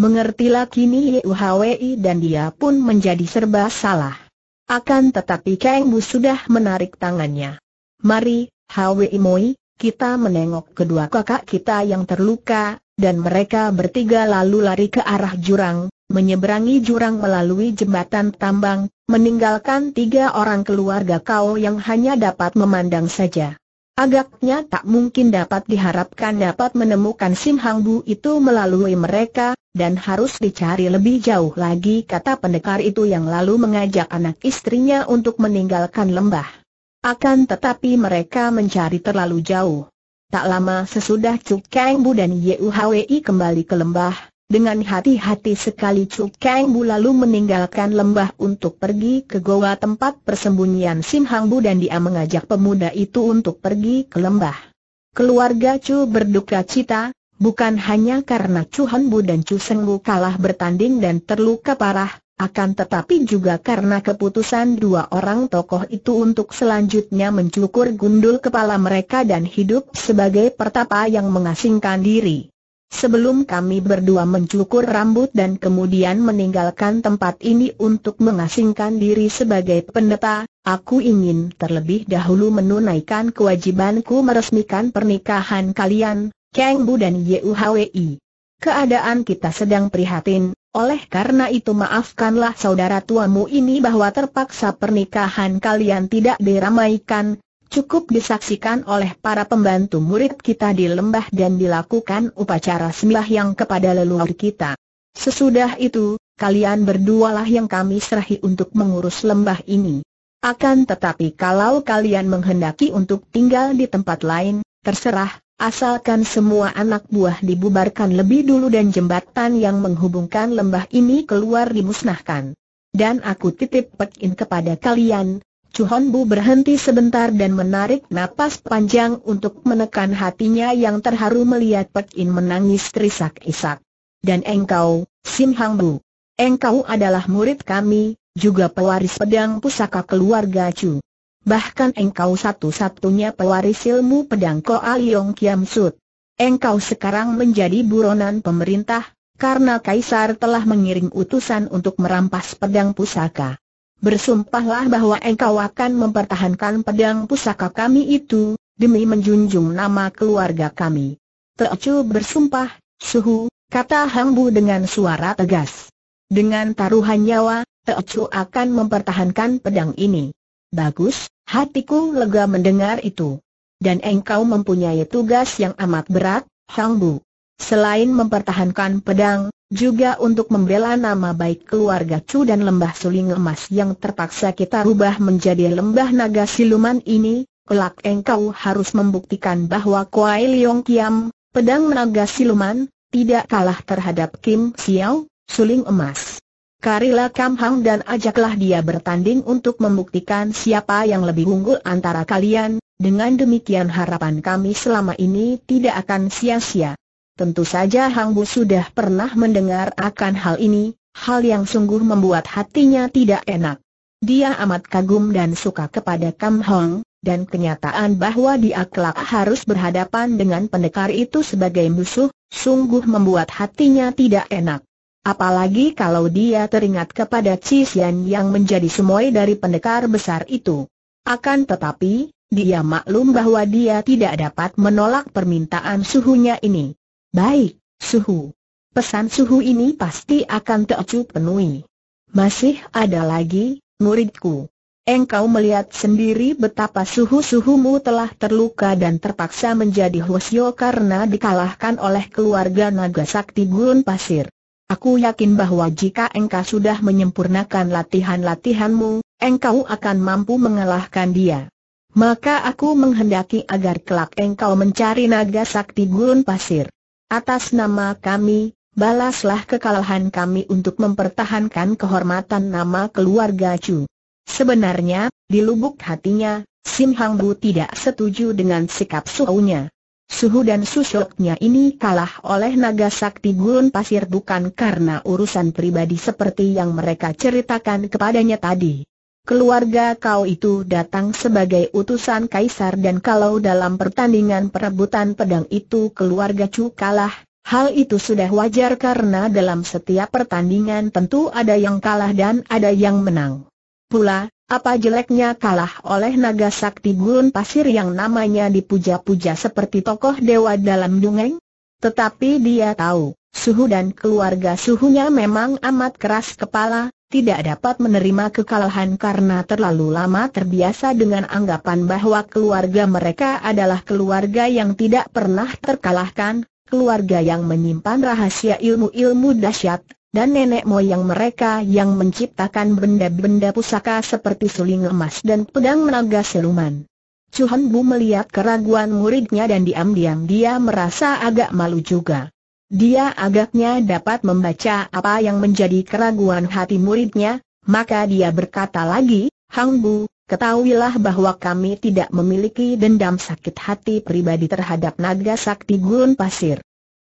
Mengertilah kini Hwi dan dia pun menjadi serba salah. Akan tetapi Kang Bu sudah menarik tangannya. Mari, Hwei Moi, kita menengok kedua kakak kita yang terluka, dan mereka bertiga lalu lari ke arah jurang, menyeberangi jurang melalui jembatan tambang, meninggalkan tiga orang keluarga kau yang hanya dapat memandang saja. Agaknya tak mungkin dapat diharapkan dapat menemukan Sim Hang Bu itu melalui mereka, dan harus dicari lebih jauh lagi kata pendekar itu yang lalu mengajak anak istrinya untuk meninggalkan lembah. Akan tetapi mereka mencari terlalu jauh. Tak lama sesudah Cuk Kang Bu dan Yuhwi kembali ke lembah, dengan hati-hati sekali Cuk Kang Bu lalu meninggalkan lembah untuk pergi ke goa tempat persembunyian Sim Hang Bu dan dia mengajak pemuda itu untuk pergi ke lembah. Keluarga Chu berduka cita, Bukan hanya karena Chu Bu dan Chu Bu kalah bertanding dan terluka parah, akan tetapi juga karena keputusan dua orang tokoh itu untuk selanjutnya mencukur gundul kepala mereka dan hidup sebagai pertapa yang mengasingkan diri. Sebelum kami berdua mencukur rambut dan kemudian meninggalkan tempat ini untuk mengasingkan diri sebagai pendeta, aku ingin terlebih dahulu menunaikan kewajibanku meresmikan pernikahan kalian, Kang Bu dan Yuhwi. Keadaan kita sedang prihatin, oleh karena itu maafkanlah saudara tuamu ini bahwa terpaksa pernikahan kalian tidak diramaikan, cukup disaksikan oleh para pembantu murid kita di lembah dan dilakukan upacara yang kepada leluhur kita. Sesudah itu, kalian berdualah yang kami serahi untuk mengurus lembah ini. Akan tetapi kalau kalian menghendaki untuk tinggal di tempat lain, terserah, Asalkan semua anak buah dibubarkan lebih dulu dan jembatan yang menghubungkan lembah ini keluar dimusnahkan. Dan aku titip pekin kepada kalian. Chuhon Bu berhenti sebentar dan menarik napas panjang untuk menekan hatinya yang terharu melihat pekin menangis terisak-isak. Dan engkau, Sim Hang Bu, engkau adalah murid kami, juga pewaris pedang pusaka keluarga Chu bahkan engkau satu-satunya pewaris ilmu pedang Ko Aliong Kiam Sut. Engkau sekarang menjadi buronan pemerintah, karena Kaisar telah mengirim utusan untuk merampas pedang pusaka. Bersumpahlah bahwa engkau akan mempertahankan pedang pusaka kami itu, demi menjunjung nama keluarga kami. Teocu bersumpah, suhu, kata Hang Bu dengan suara tegas. Dengan taruhan nyawa, Teocu akan mempertahankan pedang ini. Bagus, hatiku lega mendengar itu. Dan engkau mempunyai tugas yang amat berat, Hang Bu. Selain mempertahankan pedang, juga untuk membela nama baik keluarga Chu dan lembah suling emas yang terpaksa kita rubah menjadi lembah naga siluman ini, kelak engkau harus membuktikan bahwa Kuai Leong Kiam, pedang naga siluman, tidak kalah terhadap Kim Xiao, suling emas. Karilah Kam Hang dan ajaklah dia bertanding untuk membuktikan siapa yang lebih unggul antara kalian, dengan demikian harapan kami selama ini tidak akan sia-sia. Tentu saja Hang Bu sudah pernah mendengar akan hal ini, hal yang sungguh membuat hatinya tidak enak. Dia amat kagum dan suka kepada Kam Hang, dan kenyataan bahwa dia kelak harus berhadapan dengan pendekar itu sebagai musuh, sungguh membuat hatinya tidak enak. Apalagi kalau dia teringat kepada Cisian yang menjadi semoy dari pendekar besar itu. Akan tetapi, dia maklum bahwa dia tidak dapat menolak permintaan suhunya ini. Baik, suhu. Pesan suhu ini pasti akan Teocu penuhi. Masih ada lagi, muridku. Engkau melihat sendiri betapa suhu-suhumu telah terluka dan terpaksa menjadi Hwasyo karena dikalahkan oleh keluarga naga sakti gurun pasir. Aku yakin bahwa jika engkau sudah menyempurnakan latihan-latihanmu, engkau akan mampu mengalahkan dia. Maka aku menghendaki agar kelak engkau mencari naga sakti gurun pasir. Atas nama kami, balaslah kekalahan kami untuk mempertahankan kehormatan nama keluarga Chu. Sebenarnya, di lubuk hatinya, Sim Hang Bu tidak setuju dengan sikap suhunya. Suhu dan susuknya ini kalah oleh naga sakti gurun pasir bukan karena urusan pribadi seperti yang mereka ceritakan kepadanya tadi. Keluarga kau itu datang sebagai utusan kaisar dan kalau dalam pertandingan perebutan pedang itu keluarga cu kalah, hal itu sudah wajar karena dalam setiap pertandingan tentu ada yang kalah dan ada yang menang. Pula, apa jeleknya kalah oleh naga sakti gurun pasir yang namanya dipuja-puja seperti tokoh dewa dalam dongeng? Tetapi dia tahu, suhu dan keluarga suhunya memang amat keras kepala, tidak dapat menerima kekalahan karena terlalu lama terbiasa dengan anggapan bahwa keluarga mereka adalah keluarga yang tidak pernah terkalahkan, keluarga yang menyimpan rahasia ilmu-ilmu dahsyat, dan nenek moyang mereka yang menciptakan benda-benda pusaka seperti suling emas dan pedang naga siluman. Chuhan Bu melihat keraguan muridnya dan diam-diam dia merasa agak malu juga. Dia agaknya dapat membaca apa yang menjadi keraguan hati muridnya, maka dia berkata lagi, Hang Bu, ketahuilah bahwa kami tidak memiliki dendam sakit hati pribadi terhadap naga sakti gurun pasir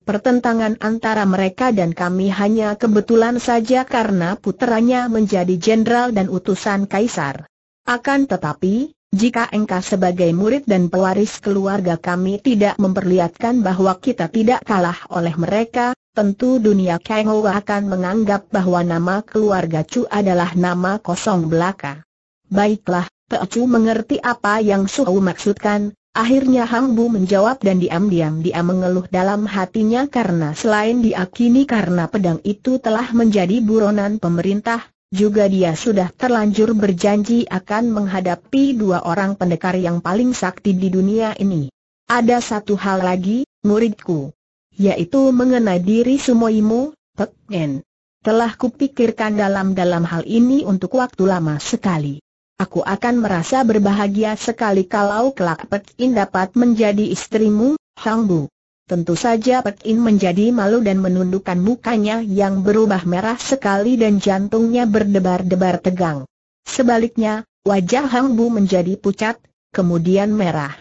pertentangan antara mereka dan kami hanya kebetulan saja karena puteranya menjadi jenderal dan utusan kaisar. Akan tetapi, jika engkau sebagai murid dan pewaris keluarga kami tidak memperlihatkan bahwa kita tidak kalah oleh mereka, tentu dunia Kengho akan menganggap bahwa nama keluarga Chu adalah nama kosong belaka. Baiklah, Pe Chu mengerti apa yang Suhu maksudkan, Akhirnya Hang Bu menjawab dan diam-diam dia mengeluh dalam hatinya karena selain diakini karena pedang itu telah menjadi buronan pemerintah, juga dia sudah terlanjur berjanji akan menghadapi dua orang pendekar yang paling sakti di dunia ini. Ada satu hal lagi, muridku, yaitu mengenai diri sumoimu, Pek Telah kupikirkan dalam-dalam hal ini untuk waktu lama sekali aku akan merasa berbahagia sekali kalau kelak Pek In dapat menjadi istrimu, Hang Bu. Tentu saja Pek In menjadi malu dan menundukkan mukanya yang berubah merah sekali dan jantungnya berdebar-debar tegang. Sebaliknya, wajah Hang Bu menjadi pucat, kemudian merah.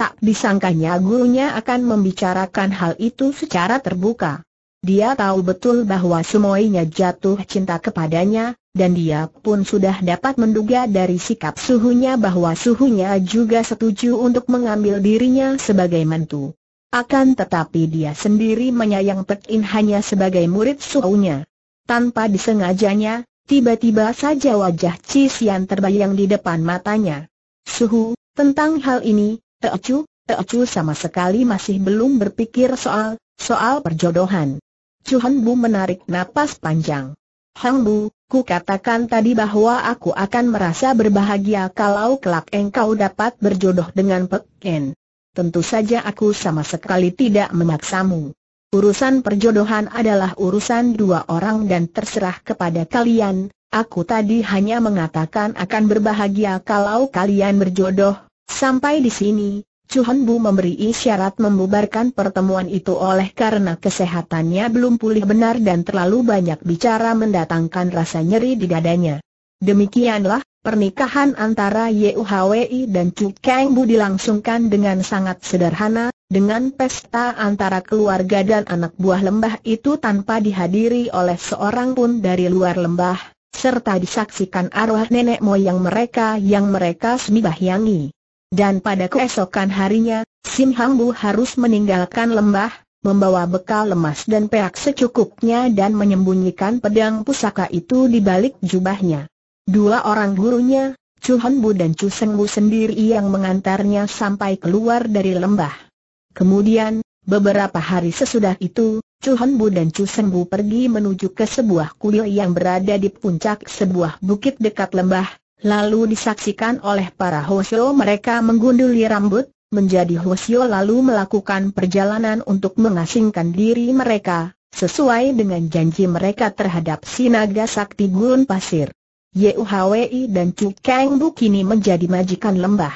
Tak disangkanya gurunya akan membicarakan hal itu secara terbuka. Dia tahu betul bahwa semuanya jatuh cinta kepadanya, dan dia pun sudah dapat menduga dari sikap suhunya bahwa suhunya juga setuju untuk mengambil dirinya sebagai mentu. Akan tetapi dia sendiri menyayang Pek hanya sebagai murid suhunya. Tanpa disengajanya, tiba-tiba saja wajah Cisian terbayang di depan matanya. Suhu, tentang hal ini, Teocu, Teocu sama sekali masih belum berpikir soal, soal perjodohan. Chuhan Bu menarik napas panjang. Hang Bu, ku katakan tadi bahwa aku akan merasa berbahagia kalau kelak engkau dapat berjodoh dengan Pek En. Tentu saja aku sama sekali tidak memaksamu. Urusan perjodohan adalah urusan dua orang dan terserah kepada kalian. Aku tadi hanya mengatakan akan berbahagia kalau kalian berjodoh. Sampai di sini, Chuhan Bu memberi isyarat membubarkan pertemuan itu oleh karena kesehatannya belum pulih benar dan terlalu banyak bicara mendatangkan rasa nyeri di dadanya. Demikianlah, pernikahan antara YUHWI dan Chu Kang Bu dilangsungkan dengan sangat sederhana, dengan pesta antara keluarga dan anak buah lembah itu tanpa dihadiri oleh seorang pun dari luar lembah, serta disaksikan arwah nenek moyang mereka yang mereka sembahyangi. Dan pada keesokan harinya, Sim Hang Bu harus meninggalkan lembah, membawa bekal lemas dan perak secukupnya dan menyembunyikan pedang pusaka itu di balik jubahnya. Dua orang gurunya, Chu Han Bu dan Chu Seng Bu sendiri yang mengantarnya sampai keluar dari lembah. Kemudian, beberapa hari sesudah itu, Chu Han Bu dan Chu Seng Bu pergi menuju ke sebuah kuil yang berada di puncak sebuah bukit dekat lembah, Lalu disaksikan oleh para hosio, mereka menggunduli rambut, menjadi hosio lalu melakukan perjalanan untuk mengasingkan diri mereka, sesuai dengan janji mereka terhadap Sinaga Sakti Gurun Pasir. YUHWI dan Chu Kang Bu kini menjadi majikan lembah.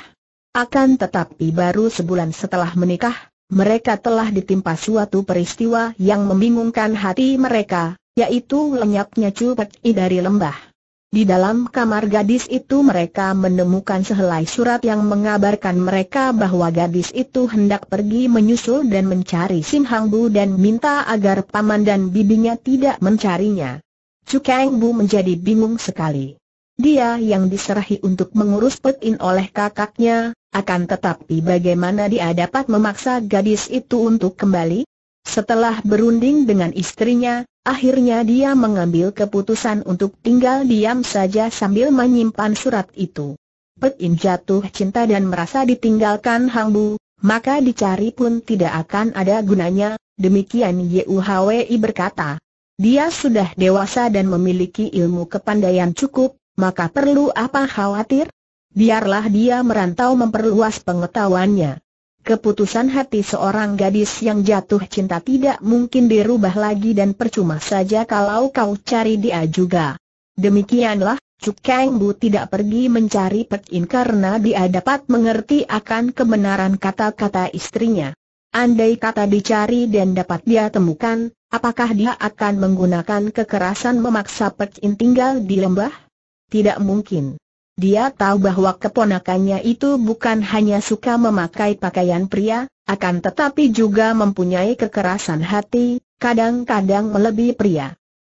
Akan tetapi baru sebulan setelah menikah, mereka telah ditimpa suatu peristiwa yang membingungkan hati mereka, yaitu lenyapnya Chu Pek dari lembah. Di dalam kamar gadis itu mereka menemukan sehelai surat yang mengabarkan mereka bahwa gadis itu hendak pergi menyusul dan mencari Sim Hang Bu dan minta agar paman dan bibinya tidak mencarinya. Cukeng Bu menjadi bingung sekali. Dia yang diserahi untuk mengurus Petin oleh kakaknya, akan tetapi bagaimana dia dapat memaksa gadis itu untuk kembali? Setelah berunding dengan istrinya, Akhirnya dia mengambil keputusan untuk tinggal diam saja sambil menyimpan surat itu. Pek jatuh cinta dan merasa ditinggalkan Hang Bu, maka dicari pun tidak akan ada gunanya, demikian Yuhwi berkata. Dia sudah dewasa dan memiliki ilmu kepandaian cukup, maka perlu apa khawatir? Biarlah dia merantau memperluas pengetahuannya. Keputusan hati seorang gadis yang jatuh cinta tidak mungkin dirubah lagi dan percuma saja kalau kau cari dia juga. Demikianlah, Cuk Kang Bu tidak pergi mencari Pek karena dia dapat mengerti akan kebenaran kata-kata istrinya. Andai kata dicari dan dapat dia temukan, apakah dia akan menggunakan kekerasan memaksa Pek tinggal di lembah? Tidak mungkin. Dia tahu bahwa keponakannya itu bukan hanya suka memakai pakaian pria, akan tetapi juga mempunyai kekerasan hati, kadang-kadang melebihi pria.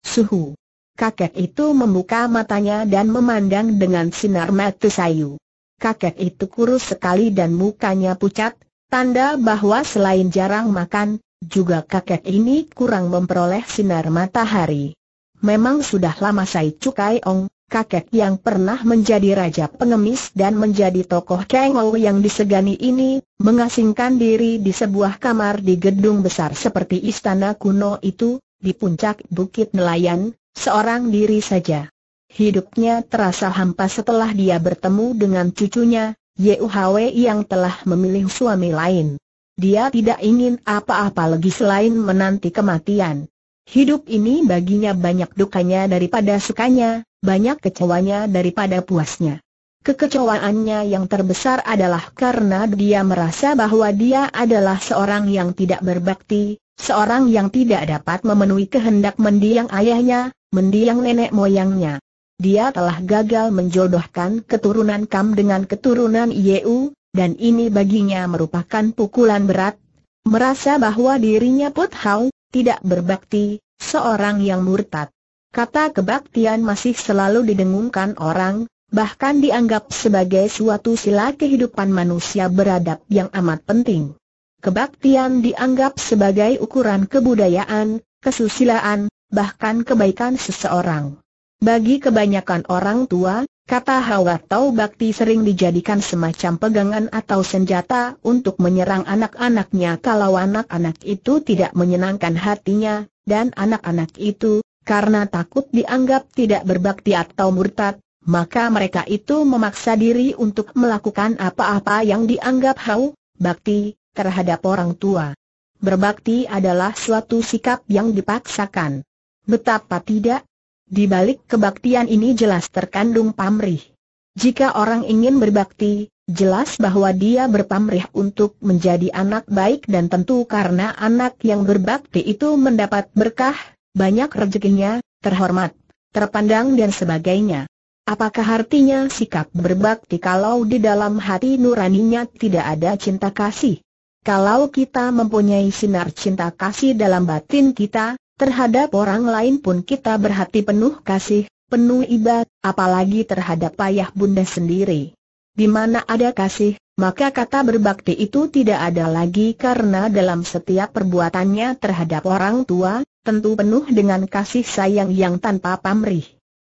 Suhu. Kakek itu membuka matanya dan memandang dengan sinar mata sayu. Kakek itu kurus sekali dan mukanya pucat, tanda bahwa selain jarang makan, juga kakek ini kurang memperoleh sinar matahari. Memang sudah lama saya Cukai Ong, kakek yang pernah menjadi raja pengemis dan menjadi tokoh ngau yang disegani ini, mengasingkan diri di sebuah kamar di gedung besar seperti istana kuno itu, di puncak Bukit Nelayan, seorang diri saja. Hidupnya terasa hampa setelah dia bertemu dengan cucunya, YUHW yang telah memilih suami lain. Dia tidak ingin apa-apa lagi selain menanti kematian. Hidup ini baginya banyak dukanya daripada sukanya, banyak kecewanya daripada puasnya. Kekecewaannya yang terbesar adalah karena dia merasa bahwa dia adalah seorang yang tidak berbakti, seorang yang tidak dapat memenuhi kehendak mendiang ayahnya, mendiang nenek moyangnya. Dia telah gagal menjodohkan keturunan Kam dengan keturunan Yeu, dan ini baginya merupakan pukulan berat. Merasa bahwa dirinya Put Hau, tidak berbakti, seorang yang murtad. Kata kebaktian masih selalu didengungkan orang, bahkan dianggap sebagai suatu sila kehidupan manusia beradab yang amat penting. Kebaktian dianggap sebagai ukuran kebudayaan, kesusilaan, bahkan kebaikan seseorang. Bagi kebanyakan orang tua, Kata Hawa Tau Bakti sering dijadikan semacam pegangan atau senjata untuk menyerang anak-anaknya kalau anak-anak itu tidak menyenangkan hatinya, dan anak-anak itu, karena takut dianggap tidak berbakti atau murtad, maka mereka itu memaksa diri untuk melakukan apa-apa yang dianggap hau, bakti, terhadap orang tua. Berbakti adalah suatu sikap yang dipaksakan. Betapa tidak, di balik kebaktian ini jelas terkandung pamrih. Jika orang ingin berbakti, jelas bahwa dia berpamrih untuk menjadi anak baik dan tentu karena anak yang berbakti itu mendapat berkah, banyak rezekinya, terhormat, terpandang dan sebagainya. Apakah artinya sikap berbakti kalau di dalam hati nuraninya tidak ada cinta kasih? Kalau kita mempunyai sinar cinta kasih dalam batin kita, Terhadap orang lain pun kita berhati penuh kasih, penuh ibad, apalagi terhadap ayah bunda sendiri. Di mana ada kasih, maka kata berbakti itu tidak ada lagi karena dalam setiap perbuatannya terhadap orang tua, tentu penuh dengan kasih sayang yang tanpa pamrih.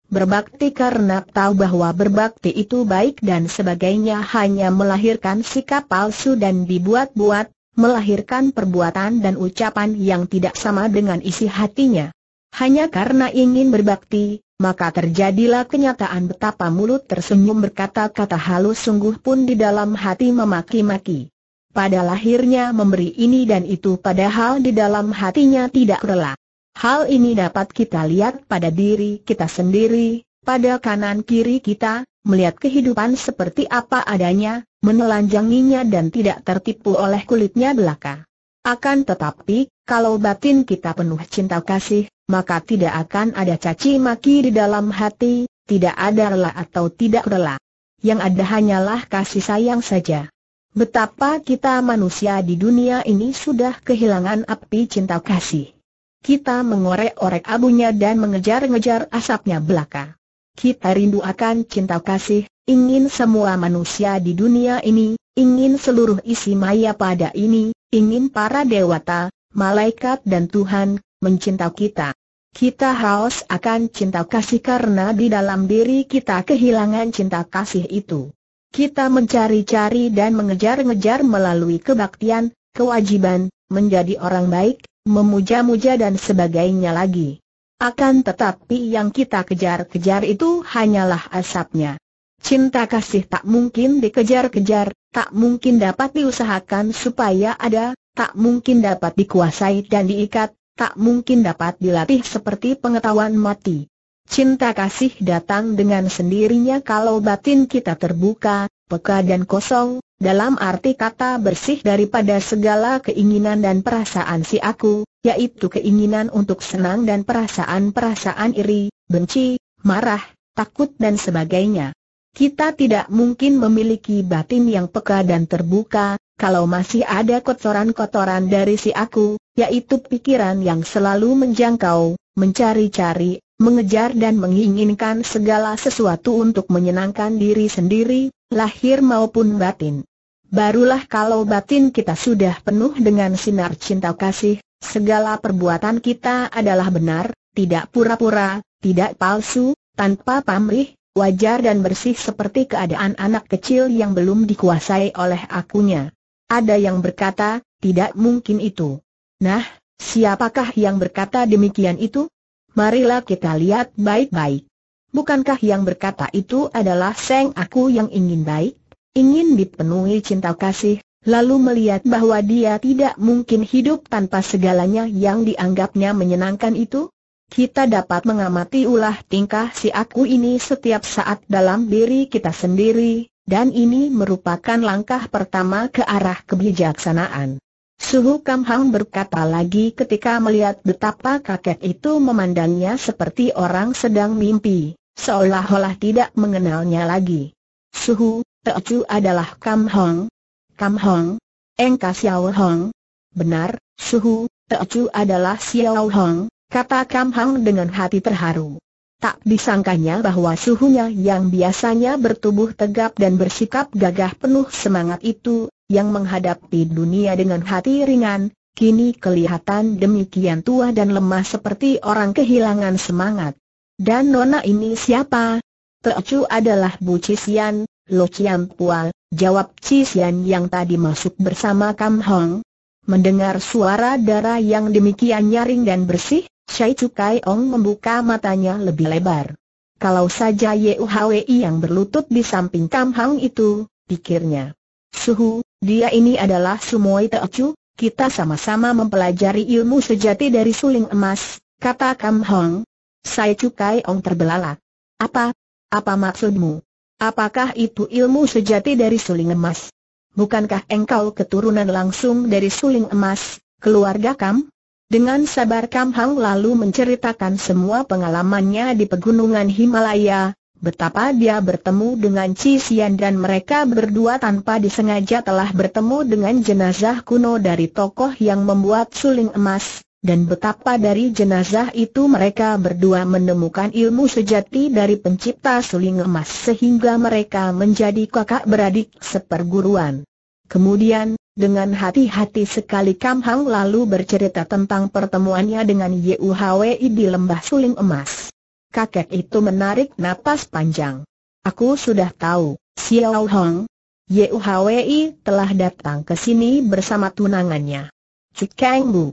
Berbakti karena tahu bahwa berbakti itu baik dan sebagainya hanya melahirkan sikap palsu dan dibuat-buat, melahirkan perbuatan dan ucapan yang tidak sama dengan isi hatinya. Hanya karena ingin berbakti, maka terjadilah kenyataan betapa mulut tersenyum berkata-kata halus sungguh pun di dalam hati memaki-maki. Pada lahirnya memberi ini dan itu padahal di dalam hatinya tidak rela. Hal ini dapat kita lihat pada diri kita sendiri, pada kanan kiri kita, melihat kehidupan seperti apa adanya, menelanjanginya dan tidak tertipu oleh kulitnya belaka. Akan tetapi, kalau batin kita penuh cinta kasih, maka tidak akan ada caci maki di dalam hati, tidak ada rela atau tidak rela. Yang ada hanyalah kasih sayang saja. Betapa kita manusia di dunia ini sudah kehilangan api cinta kasih. Kita mengorek-orek abunya dan mengejar-ngejar asapnya belaka kita rindu akan cinta kasih, ingin semua manusia di dunia ini, ingin seluruh isi maya pada ini, ingin para dewata, malaikat dan Tuhan, mencinta kita. Kita haus akan cinta kasih karena di dalam diri kita kehilangan cinta kasih itu. Kita mencari-cari dan mengejar-ngejar melalui kebaktian, kewajiban, menjadi orang baik, memuja-muja dan sebagainya lagi. Akan tetapi yang kita kejar-kejar itu hanyalah asapnya. Cinta kasih tak mungkin dikejar-kejar, tak mungkin dapat diusahakan supaya ada, tak mungkin dapat dikuasai dan diikat, tak mungkin dapat dilatih seperti pengetahuan mati. Cinta kasih datang dengan sendirinya kalau batin kita terbuka, peka dan kosong, dalam arti kata bersih daripada segala keinginan dan perasaan si aku, yaitu keinginan untuk senang dan perasaan-perasaan iri, benci, marah, takut dan sebagainya. Kita tidak mungkin memiliki batin yang peka dan terbuka, kalau masih ada kotoran-kotoran dari si aku, yaitu pikiran yang selalu menjangkau, mencari-cari, mengejar dan menginginkan segala sesuatu untuk menyenangkan diri sendiri, lahir maupun batin. Barulah kalau batin kita sudah penuh dengan sinar cinta kasih, segala perbuatan kita adalah benar, tidak pura-pura, tidak palsu, tanpa pamrih, wajar dan bersih seperti keadaan anak kecil yang belum dikuasai oleh akunya. Ada yang berkata, tidak mungkin itu. Nah, siapakah yang berkata demikian itu? Marilah kita lihat baik-baik. Bukankah yang berkata itu adalah Seng aku yang ingin baik, ingin dipenuhi cinta kasih, lalu melihat bahwa dia tidak mungkin hidup tanpa segalanya yang dianggapnya menyenangkan itu? Kita dapat mengamati ulah tingkah si aku ini setiap saat dalam diri kita sendiri, dan ini merupakan langkah pertama ke arah kebijaksanaan. Suhu Kam Hang berkata lagi ketika melihat betapa kakek itu memandangnya seperti orang sedang mimpi. Seolah-olah tidak mengenalnya lagi. Suhu, Teocu adalah Kam Hong. Kam Hong, Engka Xiao Hong. Benar, Suhu, Teocu adalah Xiao Hong, kata Kam Hong dengan hati terharu. Tak disangkanya bahwa suhunya yang biasanya bertubuh tegap dan bersikap gagah penuh semangat itu, yang menghadapi dunia dengan hati ringan, kini kelihatan demikian tua dan lemah seperti orang kehilangan semangat. Dan nona ini siapa? Teocu adalah Bu Cisian, Lo Chiam Pual, jawab Cisian yang tadi masuk bersama Kam Hong. Mendengar suara darah yang demikian nyaring dan bersih, Shai Cukai Ong membuka matanya lebih lebar. Kalau saja Yuhwi yang berlutut di samping Kam Hong itu, pikirnya. Suhu, dia ini adalah Sumoi Teocu, kita sama-sama mempelajari ilmu sejati dari suling emas, kata Kam Hong, Sai Cukai Ong terbelalak. Apa? Apa maksudmu? Apakah itu ilmu sejati dari suling emas? Bukankah engkau keturunan langsung dari suling emas, keluarga Kam? Dengan sabar Kam Hang lalu menceritakan semua pengalamannya di pegunungan Himalaya, betapa dia bertemu dengan Cisian dan mereka berdua tanpa disengaja telah bertemu dengan jenazah kuno dari tokoh yang membuat suling emas, dan betapa dari jenazah itu mereka berdua menemukan ilmu sejati dari pencipta suling emas sehingga mereka menjadi kakak beradik seperguruan. Kemudian, dengan hati-hati sekali Kam Hang lalu bercerita tentang pertemuannya dengan YUHWI di lembah suling emas. Kakek itu menarik napas panjang. Aku sudah tahu, Xiao Hong, YUHWI telah datang ke sini bersama tunangannya. Cik Kang Bu,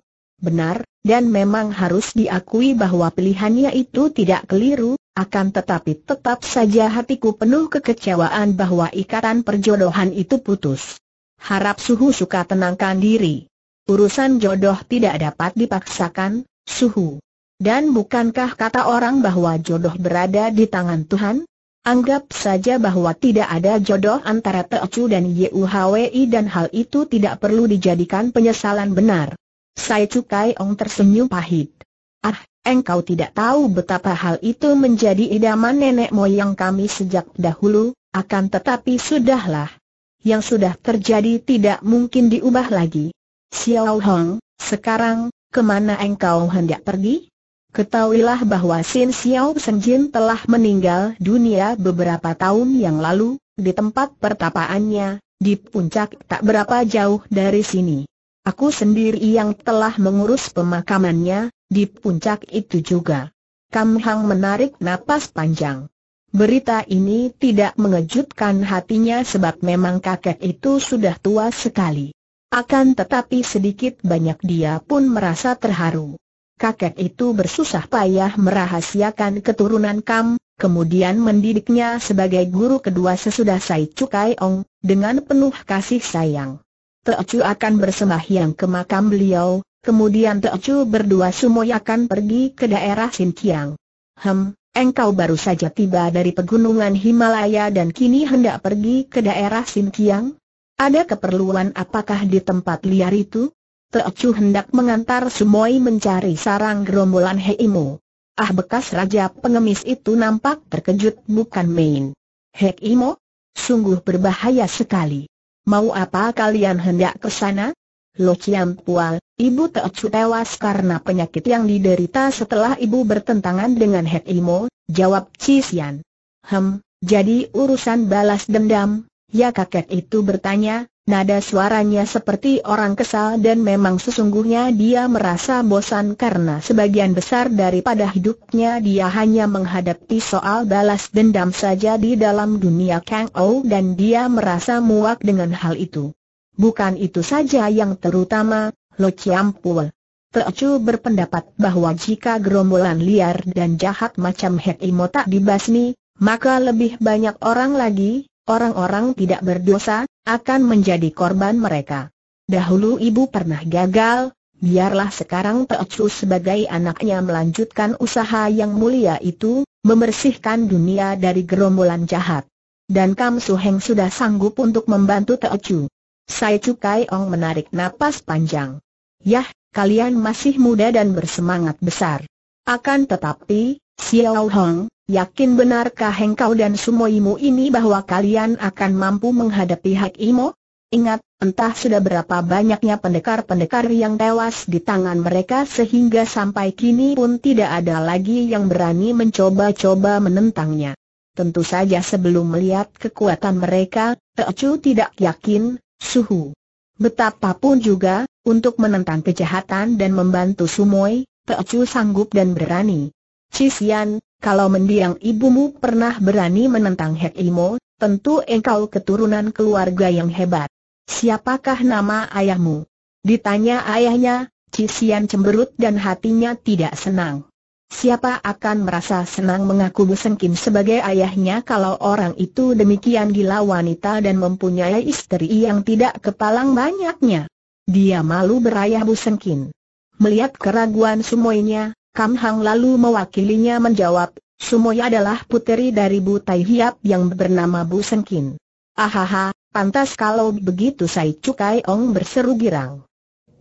Benar, dan memang harus diakui bahwa pilihannya itu tidak keliru, akan tetapi tetap saja hatiku penuh kekecewaan bahwa ikatan perjodohan itu putus. Harap Suhu suka tenangkan diri. Urusan jodoh tidak dapat dipaksakan, Suhu. Dan bukankah kata orang bahwa jodoh berada di tangan Tuhan? Anggap saja bahwa tidak ada jodoh antara Teocu dan Yuhwi dan hal itu tidak perlu dijadikan penyesalan benar. Sai Cukai Ong tersenyum pahit. Ah, engkau tidak tahu betapa hal itu menjadi idaman nenek moyang kami sejak dahulu, akan tetapi sudahlah. Yang sudah terjadi tidak mungkin diubah lagi. Xiao Hong, sekarang, kemana engkau hendak pergi? Ketahuilah bahwa Sin Xiao Senjin Jin telah meninggal dunia beberapa tahun yang lalu, di tempat pertapaannya, di puncak tak berapa jauh dari sini. Aku sendiri yang telah mengurus pemakamannya, di puncak itu juga. Kam Hang menarik napas panjang. Berita ini tidak mengejutkan hatinya sebab memang kakek itu sudah tua sekali. Akan tetapi sedikit banyak dia pun merasa terharu. Kakek itu bersusah payah merahasiakan keturunan Kam, kemudian mendidiknya sebagai guru kedua sesudah Sai Cukai Ong, dengan penuh kasih sayang. Teocu akan bersembahyang ke makam beliau, kemudian Teocu berdua semua akan pergi ke daerah Sintiang. Hem, engkau baru saja tiba dari pegunungan Himalaya dan kini hendak pergi ke daerah Sintiang? Ada keperluan apakah di tempat liar itu? Teocu hendak mengantar Sumoy mencari sarang gerombolan Heimo. Ah bekas raja pengemis itu nampak terkejut bukan main. Heimo? Sungguh berbahaya sekali. Mau apa kalian hendak ke sana? Lo Chiam Pual, ibu Teocu tewas karena penyakit yang diderita setelah ibu bertentangan dengan Hek Imo, jawab Cisian. Hem, jadi urusan balas dendam, ya kakek itu bertanya, Nada suaranya seperti orang kesal dan memang sesungguhnya dia merasa bosan karena sebagian besar daripada hidupnya dia hanya menghadapi soal balas dendam saja di dalam dunia Kang Ou dan dia merasa muak dengan hal itu. Bukan itu saja yang terutama, Lo Chiam Pul. Teocu berpendapat bahwa jika gerombolan liar dan jahat macam Hek Imo tak dibasmi, maka lebih banyak orang lagi, orang-orang tidak berdosa, akan menjadi korban mereka. Dahulu ibu pernah gagal, biarlah sekarang Teochu sebagai anaknya melanjutkan usaha yang mulia itu, membersihkan dunia dari gerombolan jahat. Dan Kam Suheng sudah sanggup untuk membantu Teochu. Sai Cukai Ong menarik napas panjang. Yah, kalian masih muda dan bersemangat besar. Akan tetapi, Xiao Hong, Yakin benarkah engkau dan sumoimu ini bahwa kalian akan mampu menghadapi Hak Imo? Ingat, entah sudah berapa banyaknya pendekar-pendekar yang tewas di tangan mereka sehingga sampai kini pun tidak ada lagi yang berani mencoba-coba menentangnya. Tentu saja sebelum melihat kekuatan mereka, Teocu tidak yakin, suhu. Betapapun juga, untuk menentang kejahatan dan membantu Sumoi, Teocu sanggup dan berani. Cisian, kalau mendiang ibumu pernah berani menentang Hek Imo, tentu engkau keturunan keluarga yang hebat. Siapakah nama ayahmu? Ditanya ayahnya, Cisian cemberut dan hatinya tidak senang. Siapa akan merasa senang mengaku Buseng Kim sebagai ayahnya kalau orang itu demikian gila wanita dan mempunyai istri yang tidak kepalang banyaknya? Dia malu berayah Buseng Kim. Melihat keraguan semuanya, Kam Hang lalu mewakilinya menjawab, Sumoy adalah puteri dari Butai Hiap yang bernama Bu Senkin. Ahaha, pantas kalau begitu Sai Cukai Ong berseru girang.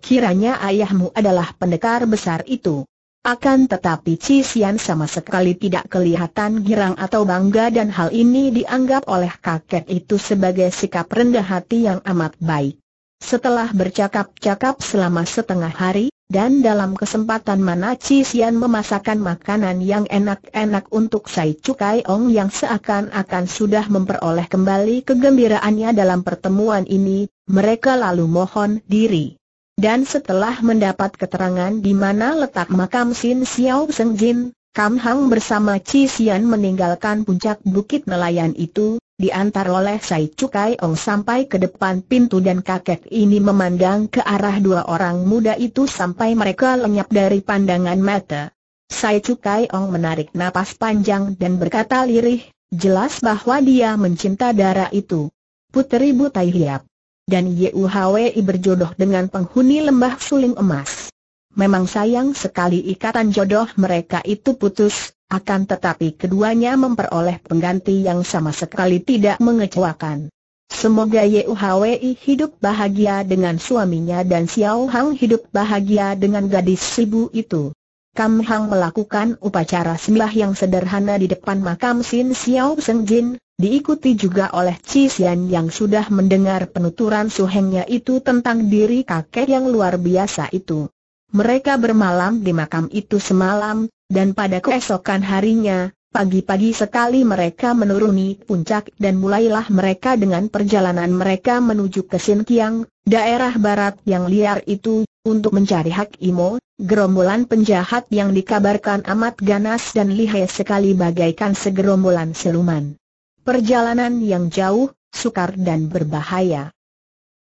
Kiranya ayahmu adalah pendekar besar itu. Akan tetapi Cisian sama sekali tidak kelihatan girang atau bangga dan hal ini dianggap oleh kakek itu sebagai sikap rendah hati yang amat baik. Setelah bercakap-cakap selama setengah hari, dan dalam kesempatan mana Chi Xian memasakkan makanan yang enak-enak untuk Sai Cukai Ong yang seakan-akan sudah memperoleh kembali kegembiraannya dalam pertemuan ini, mereka lalu mohon diri. Dan setelah mendapat keterangan di mana letak makam Sin Xiao Seng Jin, Kam Hang bersama Chi Sian meninggalkan puncak bukit nelayan itu, diantar oleh Sai Cukai Ong sampai ke depan pintu dan kakek ini memandang ke arah dua orang muda itu sampai mereka lenyap dari pandangan mata. Sai Cukai Ong menarik napas panjang dan berkata lirih, jelas bahwa dia mencinta darah itu. Puteri Butai Hiap dan YUHWI berjodoh dengan penghuni lembah suling emas. Memang sayang sekali ikatan jodoh mereka itu putus, akan tetapi keduanya memperoleh pengganti yang sama sekali tidak mengecewakan. Semoga YUHWI hidup bahagia dengan suaminya dan Xiao Hang hidup bahagia dengan gadis sibu itu. Kam Hang melakukan upacara sembah yang sederhana di depan makam Sin Xiao Seng Jin, diikuti juga oleh Ci Xian yang sudah mendengar penuturan Su suhengnya itu tentang diri kakek yang luar biasa itu. Mereka bermalam di makam itu semalam, dan pada keesokan harinya, pagi-pagi sekali mereka menuruni puncak dan mulailah mereka dengan perjalanan mereka menuju ke Sinkiang, daerah barat yang liar itu, untuk mencari Hak Imo, gerombolan penjahat yang dikabarkan amat ganas dan lihai sekali bagaikan segerombolan seluman. Perjalanan yang jauh, sukar dan berbahaya.